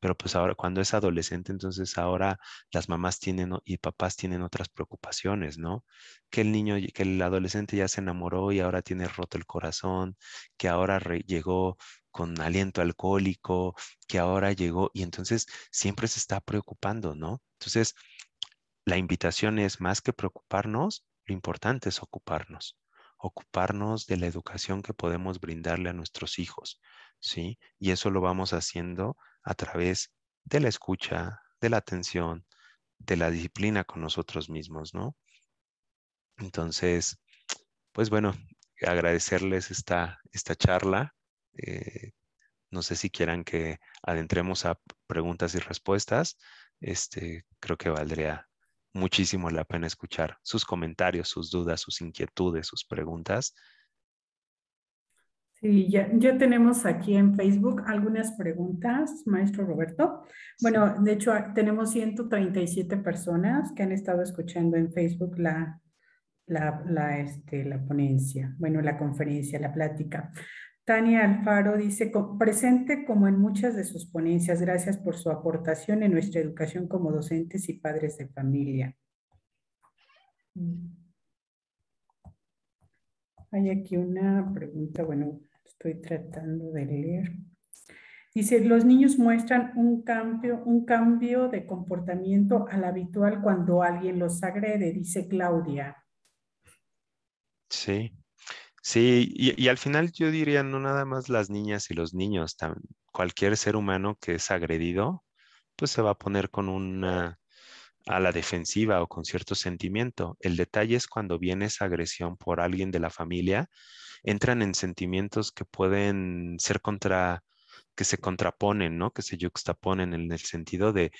Pero pues ahora, cuando es adolescente, entonces ahora las mamás tienen y papás tienen otras preocupaciones, ¿no? Que el niño, que el adolescente ya se enamoró y ahora tiene roto el corazón, que ahora llegó con aliento alcohólico, que ahora llegó y entonces siempre se está preocupando, ¿no? Entonces, la invitación es más que preocuparnos, lo importante es ocuparnos, ocuparnos de la educación que podemos brindarle a nuestros hijos, ¿sí? Y eso lo vamos haciendo a través de la escucha, de la atención, de la disciplina con nosotros mismos, ¿no? Entonces, pues bueno, agradecerles esta, esta charla. Eh, no sé si quieran que adentremos a preguntas y respuestas. Este, creo que valdría muchísimo la pena escuchar sus comentarios, sus dudas, sus inquietudes, sus preguntas. Sí, ya, tenemos aquí en Facebook algunas preguntas, maestro Roberto. Bueno, de hecho ah, tenemos 137 personas que han estado escuchando en Facebook la, la, la, este, la ponencia, bueno, la conferencia, la plática. Tania Alfaro dice, presente como en muchas de sus ponencias, gracias por su aportación en nuestra educación como docentes y padres de familia. Mm. Hay aquí una pregunta, bueno, estoy tratando de leer. Dice, los niños muestran un cambio, un cambio de comportamiento al habitual cuando alguien los agrede, dice Claudia. Sí. Sí, y, al final yo diría, no nada más las niñas y los niños, cualquier ser humano que es agredido, pues se va a poner con una a la defensiva o con cierto sentimiento. El detalle es cuando viene esa agresión por alguien de la familia, entran en sentimientos que pueden ser contra, que se contraponen, ¿no? Que se juxtaponen en el sentido de,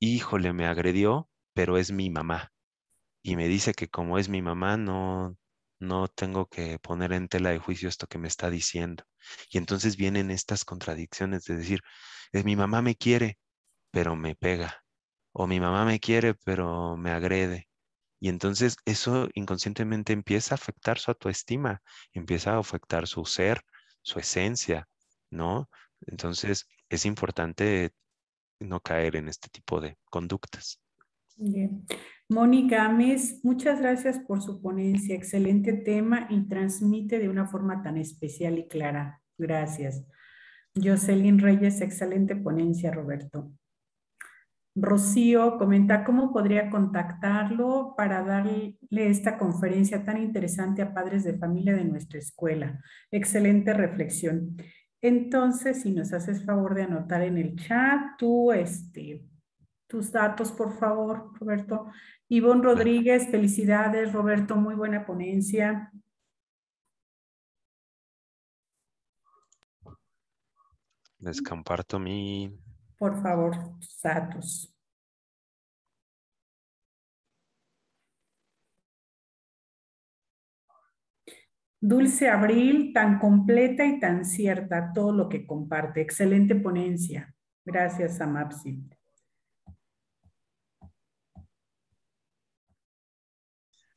híjole, me agredió, pero es mi mamá. Y me dice que como es mi mamá, no, no tengo que poner en tela de juicio esto que me está diciendo. Y entonces vienen estas contradicciones de decir, mi mamá me quiere, pero me pega, o mi mamá me quiere, pero me agrede. Y entonces eso inconscientemente empieza a afectar su autoestima, empieza a afectar su ser, su esencia, ¿no? Entonces es importante no caer en este tipo de conductas. Mónica muchas gracias por su ponencia. Excelente tema y transmite de una forma tan especial y clara. Gracias. Jocelyn Reyes, excelente ponencia, Roberto. Rocío comenta cómo podría contactarlo para darle esta conferencia tan interesante a padres de familia de nuestra escuela. Excelente reflexión. Entonces, si nos haces favor de anotar en el chat, tú, este, tus datos, por favor, Roberto. Ivonne Rodríguez, felicidades, Roberto, muy buena ponencia. Les comparto mi... Por favor, tus datos. Dulce Abril, tan completa y tan cierta todo lo que comparte. Excelente ponencia. Gracias, Amapsi.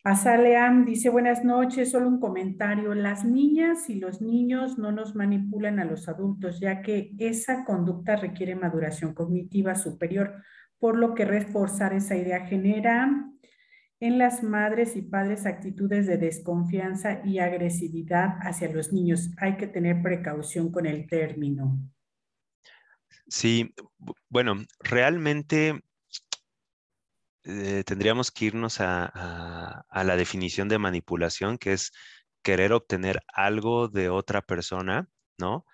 Azaleam dice, buenas noches, solo un comentario. Las niñas y los niños no nos manipulan a los adultos, ya que esa conducta requiere maduración cognitiva superior, por lo que reforzar esa idea genera en las madres y padres actitudes de desconfianza y agresividad hacia los niños. Hay que tener precaución con el término. Sí, bueno, realmente eh, tendríamos que irnos a, a, la definición de manipulación, que es querer obtener algo de otra persona, ¿no?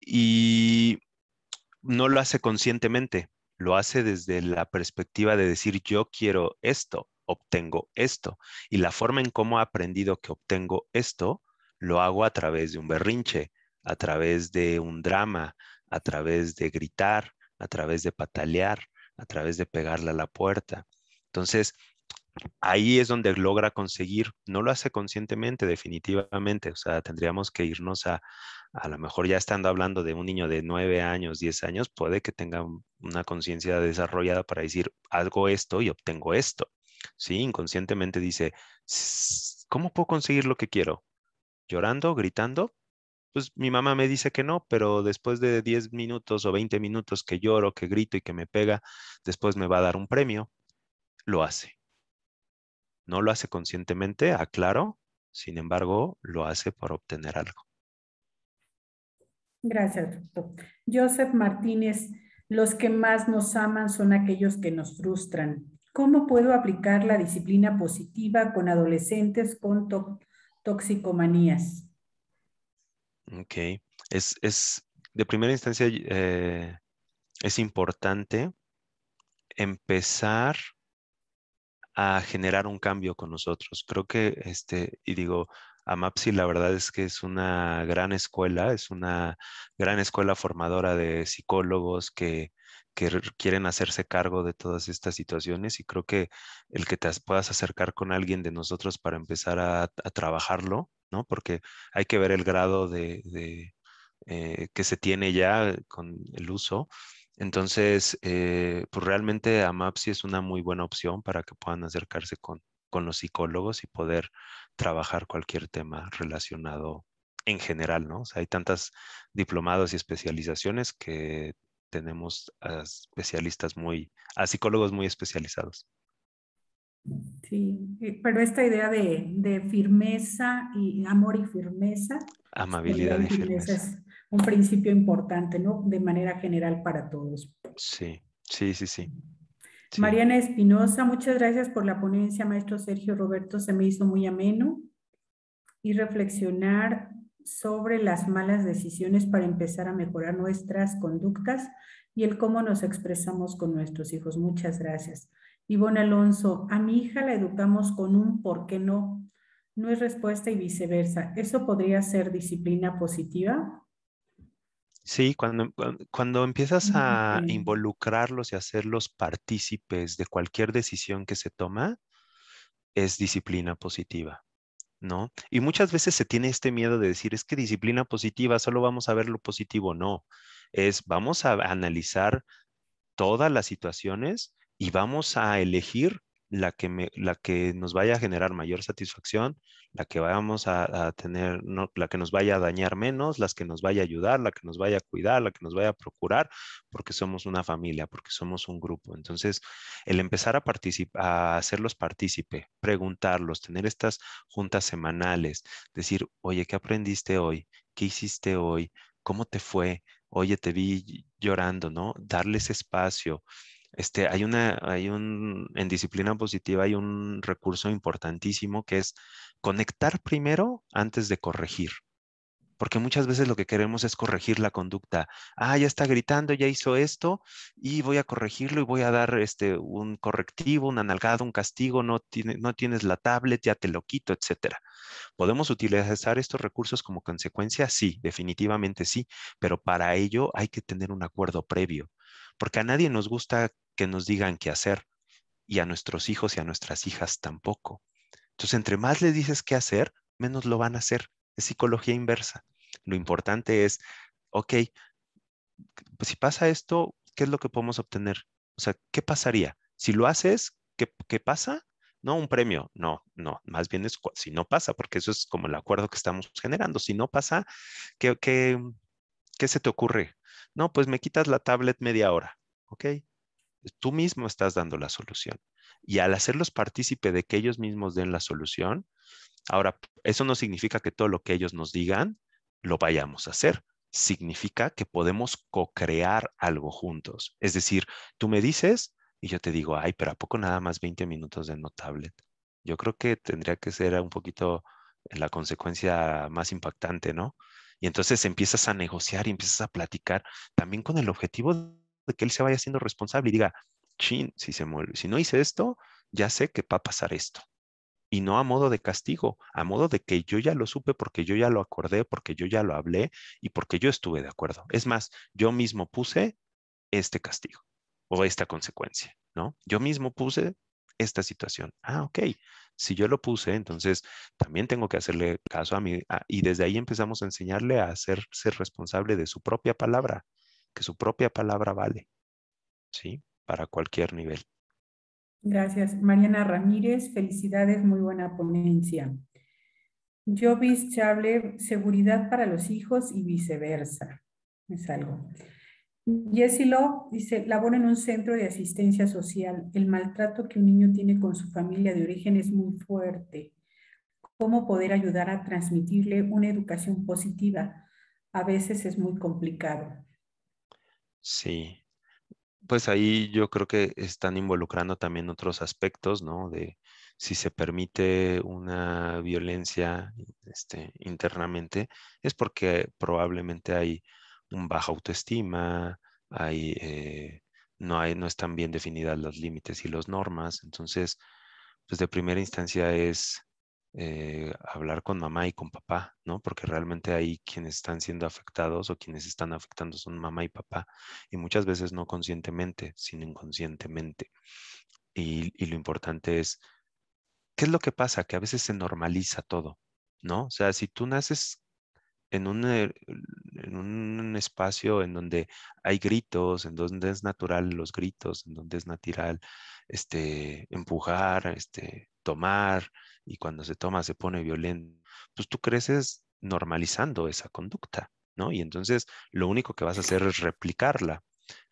Y no lo hace conscientemente, lo hace desde la perspectiva de decir yo quiero esto, obtengo esto. Y la forma en cómo he aprendido que obtengo esto, lo hago a través de un berrinche, a través de un drama, a través de gritar, a través de patalear, a través de pegarle a la puerta. Entonces, ahí es donde logra conseguir, no lo hace conscientemente, definitivamente, o sea, tendríamos que irnos a, a lo mejor ya estando hablando de un niño de 9 años, 10 años, puede que tenga una conciencia desarrollada para decir, hago esto y obtengo esto. Sí, inconscientemente dice, ¿cómo puedo conseguir lo que quiero? ¿Llorando, gritando? Pues mi mamá me dice que no, pero después de 10 minutos o 20 minutos que lloro, que grito y que me pega, después me va a dar un premio lo hace. No lo hace conscientemente, aclaro, sin embargo, lo hace para obtener algo. Gracias, doctor. Joseph Martínez, los que más nos aman son aquellos que nos frustran. ¿Cómo puedo aplicar la disciplina positiva con adolescentes con toxicomanías? Ok, es, de primera instancia eh, es importante empezar a generar un cambio con nosotros. Creo que, este, y digo, a AMAPSI la verdad es que es una gran escuela, es una gran escuela formadora de psicólogos que, que quieren hacerse cargo de todas estas situaciones y creo que el que te puedas acercar con alguien de nosotros para empezar a, trabajarlo, ¿no? Porque hay que ver el grado de, eh, que se tiene ya con el uso, entonces, eh, pues realmente AMAPSI es una muy buena opción para que puedan acercarse con, los psicólogos y poder trabajar cualquier tema relacionado en general, ¿no? O sea, hay tantas diplomados y especializaciones que tenemos a especialistas muy, a psicólogos muy especializados. Sí, eh, pero esta idea de, firmeza y amor y firmeza. Amabilidad este, y firmeza un principio importante, ¿no? De manera general para todos. Sí, sí, sí, sí. Mariana Espinosa, muchas gracias por la ponencia, maestro Sergio Roberto, se me hizo muy ameno. Y reflexionar sobre las malas decisiones para empezar a mejorar nuestras conductas y el cómo nos expresamos con nuestros hijos. Muchas gracias. Ivonne Alonso, a mi hija la educamos con un por qué no. No es respuesta y viceversa. ¿Eso podría ser disciplina positiva? Sí, cuando, empiezas mm, a involucrarlos y hacerlos partícipes de cualquier decisión que se toma, es disciplina positiva, ¿no? Y muchas veces se tiene este miedo de decir, es que disciplina positiva, solo vamos a ver lo positivo, no, es vamos a analizar todas las situaciones y vamos a elegir la que, la que nos vaya a generar mayor satisfacción, la que vamos a, tener, la que nos vaya a dañar menos, las que nos vaya a ayudar, la que nos vaya a cuidar, la que nos vaya a procurar, porque somos una familia, porque somos un grupo. Entonces, el empezar a, a hacerlos partícipe, preguntarlos, tener estas juntas semanales, decir, oye, ¿qué aprendiste hoy? ¿Qué hiciste hoy? ¿Cómo te fue? Oye, te vi llorando, ¿no? Darles espacio este, hay un, en disciplina positiva hay un recurso importantísimo que es conectar primero antes de corregir. Porque muchas veces lo que queremos es corregir la conducta. Ah, ya está gritando, ya hizo esto y voy a corregirlo y voy a dar este, un correctivo, un analgado, un castigo, no, no tienes la tablet, ya te lo quito, etc. ¿Podemos utilizar estos recursos como consecuencia? Sí, definitivamente sí, pero para ello hay que tener un acuerdo previo porque a nadie nos gusta que nos digan qué hacer y a nuestros hijos y a nuestras hijas tampoco. Entonces, entre más les dices qué hacer, menos lo van a hacer. Es psicología inversa. Lo importante es, ok, pues si pasa esto, ¿qué es lo que podemos obtener? O sea, ¿qué pasaría? Si lo haces, ¿qué, pasa? No, un premio. No, no, más bien es si no pasa, porque eso es como el acuerdo que estamos generando. Si no pasa, qué se te ocurre? No, pues me quitas la tablet media hora, ¿ok? Tú mismo estás dando la solución. Y al hacerlos partícipe de que ellos mismos den la solución, ahora, eso no significa que todo lo que ellos nos digan lo vayamos a hacer. Significa que podemos co-crear algo juntos. Es decir, tú me dices y yo te digo, ay, pero ¿a poco nada más 20 minutos de no tablet? Yo creo que tendría que ser un poquito la consecuencia más impactante, ¿no? Y entonces empiezas a negociar y empiezas a platicar también con el objetivo de que él se vaya siendo responsable y diga, chin, si se mueve, si no hice esto, ya sé que va a pasar esto. Y no a modo de castigo, a modo de que yo ya lo supe porque yo ya lo acordé, porque yo ya lo hablé y porque yo estuve de acuerdo. Es más, yo mismo puse este castigo o esta consecuencia, ¿no? Yo mismo puse esta situación. Ah, ok, si yo lo puse, entonces también tengo que hacerle caso a mí. y desde ahí empezamos a enseñarle a hacerse responsable de su propia palabra, que su propia palabra vale, ¿sí? Para cualquier nivel. Gracias. Mariana Ramírez, felicidades, muy buena ponencia. vi Chable, seguridad para los hijos y viceversa. Es algo. Jessie lo dice, labora en un centro de asistencia social. El maltrato que un niño tiene con su familia de origen es muy fuerte. ¿Cómo poder ayudar a transmitirle una educación positiva? A veces es muy complicado. Sí, pues ahí yo creo que están involucrando también otros aspectos, ¿no? De si se permite una violencia este, internamente, es porque probablemente hay un bajo autoestima, eh, no, hay, no están bien definidas los límites y las normas. Entonces, pues de primera instancia es eh, hablar con mamá y con papá, ¿no? Porque realmente hay quienes están siendo afectados o quienes están afectando son mamá y papá, y muchas veces no conscientemente, sino inconscientemente. Y, y, lo importante es, ¿qué es lo que pasa? Que a veces se normaliza todo, ¿no? O sea, si tú naces en un, eh, en un espacio en donde hay gritos, en donde es natural los gritos, en donde es natural este, empujar, este, tomar, y cuando se toma se pone violento, pues tú creces normalizando esa conducta, ¿no? Y entonces lo único que vas a hacer es replicarla.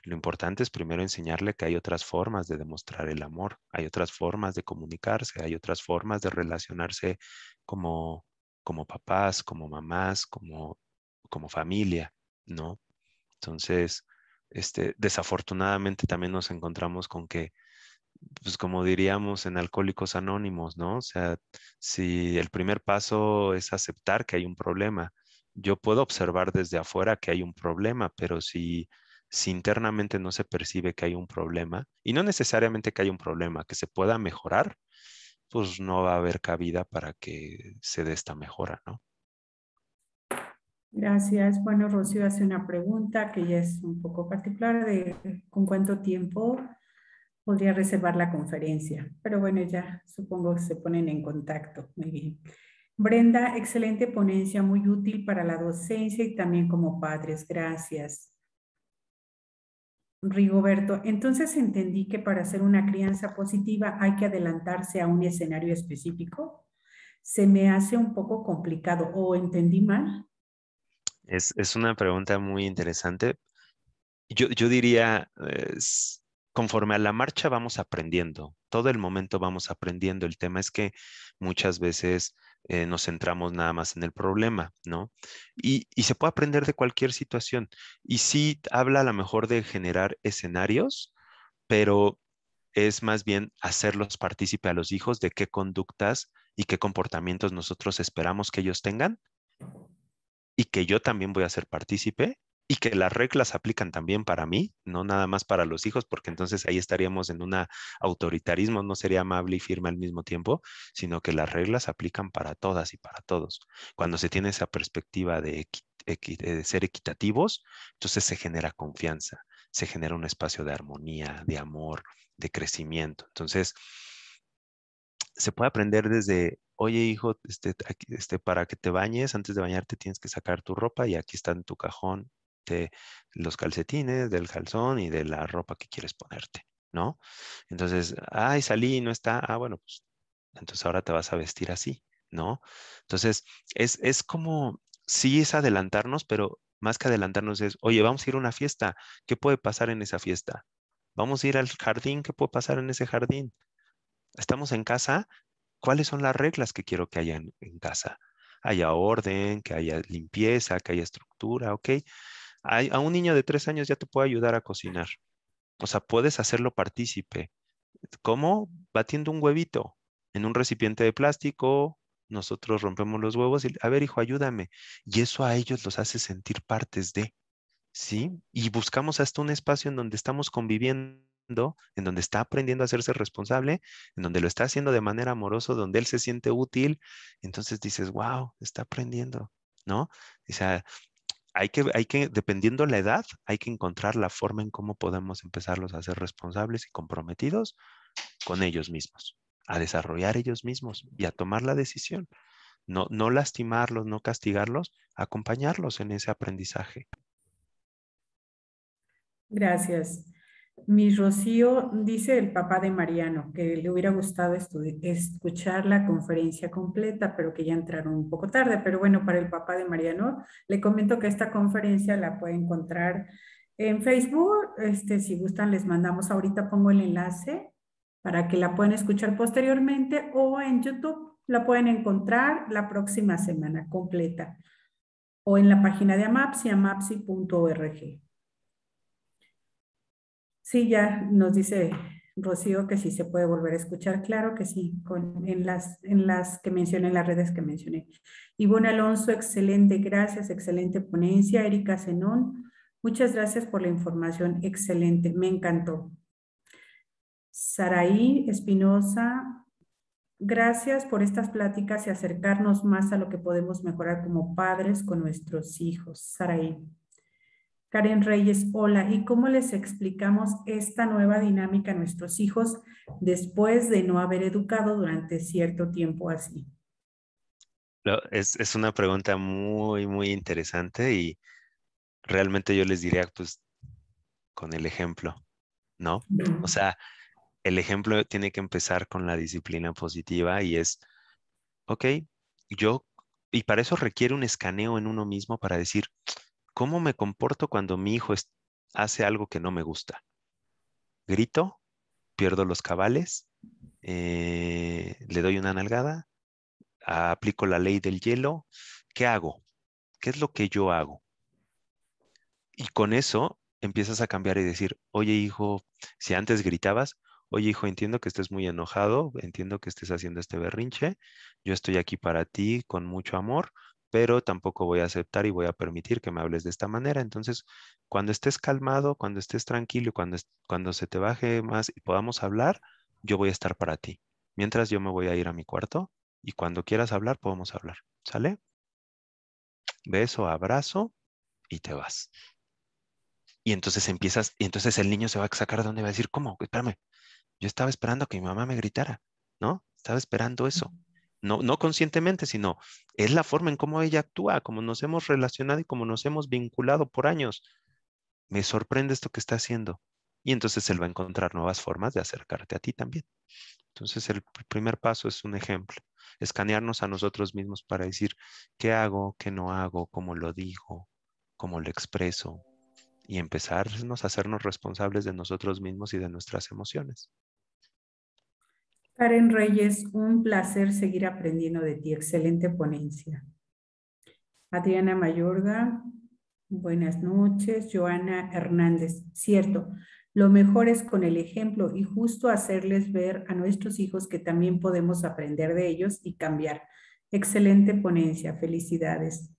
Lo importante es primero enseñarle que hay otras formas de demostrar el amor, hay otras formas de comunicarse, hay otras formas de relacionarse como como papás, como mamás, como, familia, ¿no? Entonces, este, desafortunadamente también nos encontramos con que, pues como diríamos en Alcohólicos Anónimos, ¿no? O sea, si el primer paso es aceptar que hay un problema, yo puedo observar desde afuera que hay un problema, pero si, si internamente no se percibe que hay un problema, y no necesariamente que hay un problema, que se pueda mejorar, pues no va a haber cabida para que se dé esta mejora, ¿no? Gracias. Bueno, Rocío hace una pregunta que ya es un poco particular de eh, con cuánto tiempo podría reservar la conferencia. Pero bueno, ya supongo que se ponen en contacto. Muy bien. Brenda, excelente ponencia, muy útil para la docencia y también como padres. Gracias. Rigoberto, entonces entendí que para hacer una crianza positiva hay que adelantarse a un escenario específico. Se me hace un poco complicado o entendí mal. Es, una pregunta muy interesante. Yo, diría, eh, conforme a la marcha vamos aprendiendo, todo el momento vamos aprendiendo. El tema es que muchas veces eh, nos centramos nada más en el problema, ¿no? Y, y, se puede aprender de cualquier situación. Y sí habla a lo mejor de generar escenarios, pero es más bien hacerlos partícipe a los hijos de qué conductas y qué comportamientos nosotros esperamos que ellos tengan y que yo también voy a ser partícipe y que las reglas aplican también para mí, no nada más para los hijos, porque entonces ahí estaríamos en un autoritarismo, no sería amable y firme al mismo tiempo, sino que las reglas aplican para todas y para todos. Cuando se tiene esa perspectiva de, ser equitativos, entonces se genera confianza, se genera un espacio de armonía, de amor, de crecimiento. Entonces, se puede aprender desde, oye hijo, este, este, para que te bañes, antes de bañarte tienes que sacar tu ropa y aquí está en tu cajón de este, los calcetines, del calzón y de la ropa que quieres ponerte, ¿no? Entonces, ay, salí y no está, ah, bueno, pues entonces ahora te vas a vestir así, ¿no? Entonces, es, como, sí es adelantarnos, pero más que adelantarnos es, oye, vamos a ir a una fiesta, ¿qué puede pasar en esa fiesta? Vamos a ir al jardín, ¿qué puede pasar en ese jardín? Estamos en casa, ¿cuáles son las reglas que quiero que haya en, en casa? Haya orden, que haya limpieza, que haya estructura, ¿ok? a, un niño de tres años ya te puede ayudar a cocinar. O sea, puedes hacerlo partícipe. ¿Cómo? Batiendo un huevito en un recipiente de plástico, nosotros rompemos los huevos y, a ver, hijo, ayúdame. Y eso a ellos los hace sentir partes de, ¿sí? Y buscamos hasta un espacio en donde estamos conviviendo en donde está aprendiendo a hacerse responsable, en donde lo está haciendo de manera amorosa, donde él se siente útil, entonces dices, wow, está aprendiendo, ¿no? O sea, hay que, hay que, dependiendo la edad, hay que encontrar la forma en cómo podemos empezarlos a ser responsables y comprometidos con ellos mismos, a desarrollar ellos mismos y a tomar la decisión. No, no lastimarlos, no castigarlos, acompañarlos en ese aprendizaje. Gracias. Mi Rocío dice el papá de Mariano que le hubiera gustado escuchar la conferencia completa, pero que ya entraron un poco tarde. Pero bueno, para el papá de Mariano, le comento que esta conferencia la puede encontrar en Facebook. Este, si gustan, les mandamos ahorita, pongo el enlace para que la puedan escuchar posteriormente o en YouTube la pueden encontrar la próxima semana completa o en la página de Amapsi, amapsi.org. Sí, ya nos dice Rocío que sí se puede volver a escuchar, claro que sí, con, en, las, en las que mencioné, en las redes que mencioné. Ivonne Alonso, excelente, gracias, excelente ponencia. Erika Zenón, muchas gracias por la información, excelente, me encantó. Saraí Espinosa, gracias por estas pláticas y acercarnos más a lo que podemos mejorar como padres con nuestros hijos. Saraí, Karen Reyes, hola, ¿y cómo les explicamos esta nueva dinámica a nuestros hijos después de no haber educado durante cierto tiempo así? Es, es una pregunta muy, muy interesante y realmente yo les diría, pues, con el ejemplo, ¿no? O sea, el ejemplo tiene que empezar con la disciplina positiva y es, ok, yo, y para eso requiere un escaneo en uno mismo para decir, ¿Cómo me comporto cuando mi hijo hace algo que no me gusta? ¿Grito? ¿Pierdo los cabales? Eh, ¿Le doy una nalgada? ¿Aplico la ley del hielo? ¿Qué hago? ¿Qué es lo que yo hago? Y con eso empiezas a cambiar y decir, oye hijo, si antes gritabas, oye hijo, entiendo que estés muy enojado, entiendo que estés haciendo este berrinche, yo estoy aquí para ti con mucho amor, pero tampoco voy a aceptar y voy a permitir que me hables de esta manera. Entonces, cuando estés calmado, cuando estés tranquilo, cuando, cuando se te baje más y podamos hablar, yo voy a estar para ti. Mientras yo me voy a ir a mi cuarto y cuando quieras hablar, podemos hablar. ¿Sale? Beso, abrazo y te vas. Y entonces empiezas, y entonces el niño se va a sacar de donde va a decir, ¿cómo? Espérame, yo estaba esperando que mi mamá me gritara, ¿no? Estaba esperando eso no, conscientemente, sino es la forma en cómo ella actúa, cómo nos hemos relacionado y cómo nos hemos vinculado por años. Me sorprende esto que está haciendo. Y entonces él va a encontrar nuevas formas de acercarte a ti también. Entonces el primer paso es un ejemplo, escanearnos a nosotros mismos para decir qué hago, qué no hago, cómo lo digo, cómo lo expreso y empezarnos a hacernos responsables de nosotros mismos y de nuestras emociones. Karen Reyes, un placer seguir aprendiendo de ti. Excelente ponencia. Adriana Mayorga, buenas noches. Joana Hernández, cierto. Lo mejor es con el ejemplo y justo hacerles ver a nuestros hijos que también podemos aprender de ellos y cambiar. Excelente ponencia, felicidades.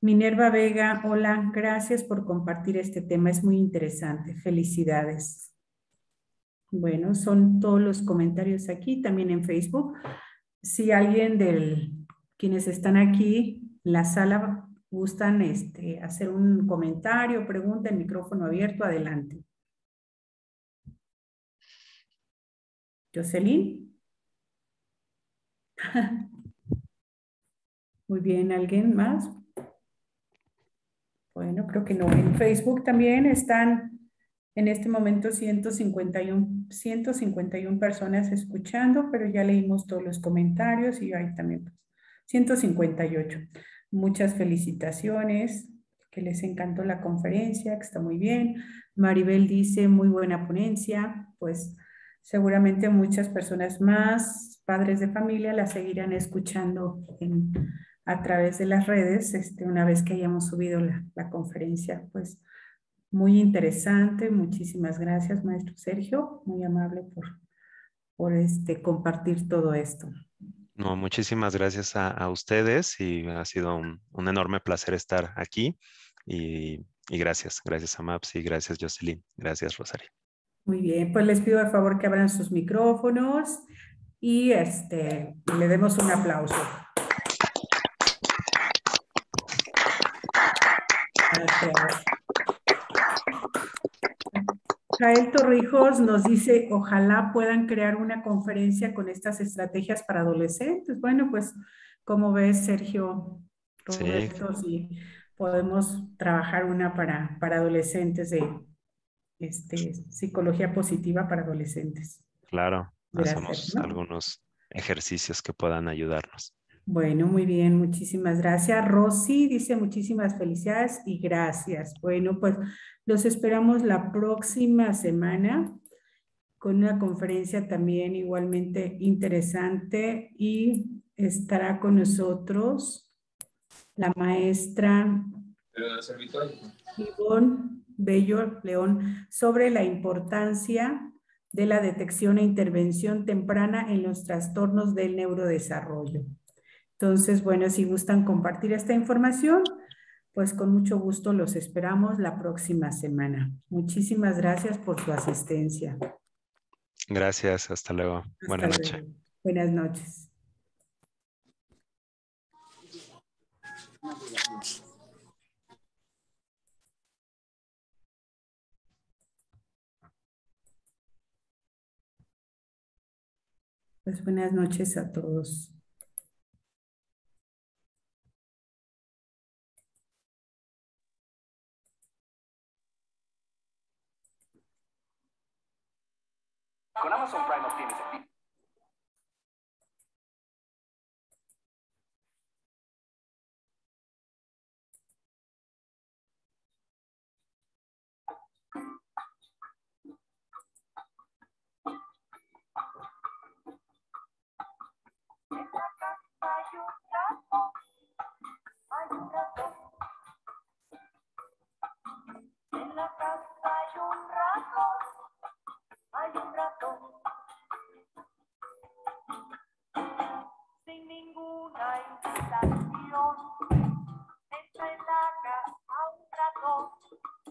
Minerva Vega, hola, gracias por compartir este tema, es muy interesante. Felicidades. Bueno, son todos los comentarios aquí, también en Facebook. Si alguien de quienes están aquí en la sala gustan este, hacer un comentario, pregunta, el micrófono abierto, adelante. Jocelyn. [laughs] Muy bien, ¿alguien más? Bueno, creo que no. En Facebook también están en este momento 151, 151 personas escuchando, pero ya leímos todos los comentarios y hay también pues, 158. Muchas felicitaciones, que les encantó la conferencia, que está muy bien. Maribel dice, muy buena ponencia, pues seguramente muchas personas más, padres de familia, la seguirán escuchando a través de las redes este, una vez que hayamos subido la, la conferencia, pues muy interesante, muchísimas gracias, maestro Sergio, muy amable por, por este, compartir todo esto. No, muchísimas gracias a, ustedes y ha sido un, enorme placer estar aquí y, gracias, gracias a MAPS y gracias Jocelyn, gracias Rosario. Muy bien, pues les pido a favor que abran sus micrófonos y este, le demos un aplauso. Jael Torrijos nos dice, ojalá puedan crear una conferencia con estas estrategias para adolescentes. Bueno, pues, como ves, Sergio, sí. podemos trabajar una para, para adolescentes de este, psicología positiva para adolescentes. Claro, hacemos algunos ejercicios que puedan ayudarnos. Bueno, muy bien, muchísimas gracias. Rosy dice muchísimas felicidades y gracias. Bueno, pues los esperamos la próxima semana con una conferencia también igualmente interesante y estará con nosotros la maestra Ivonne Bello León sobre la importancia de la detección e intervención temprana en los trastornos del neurodesarrollo. Entonces, bueno, si gustan compartir esta información, pues con mucho gusto los esperamos la próxima semana. Muchísimas gracias por su asistencia. Gracias, hasta luego. Buenas noches. Buenas noches. buenas noches a todos. Con Amazon Prime obtienes el... En la casa hay un ratón hay un ratón. Sin ninguna invitación, entra en la casa un ratón.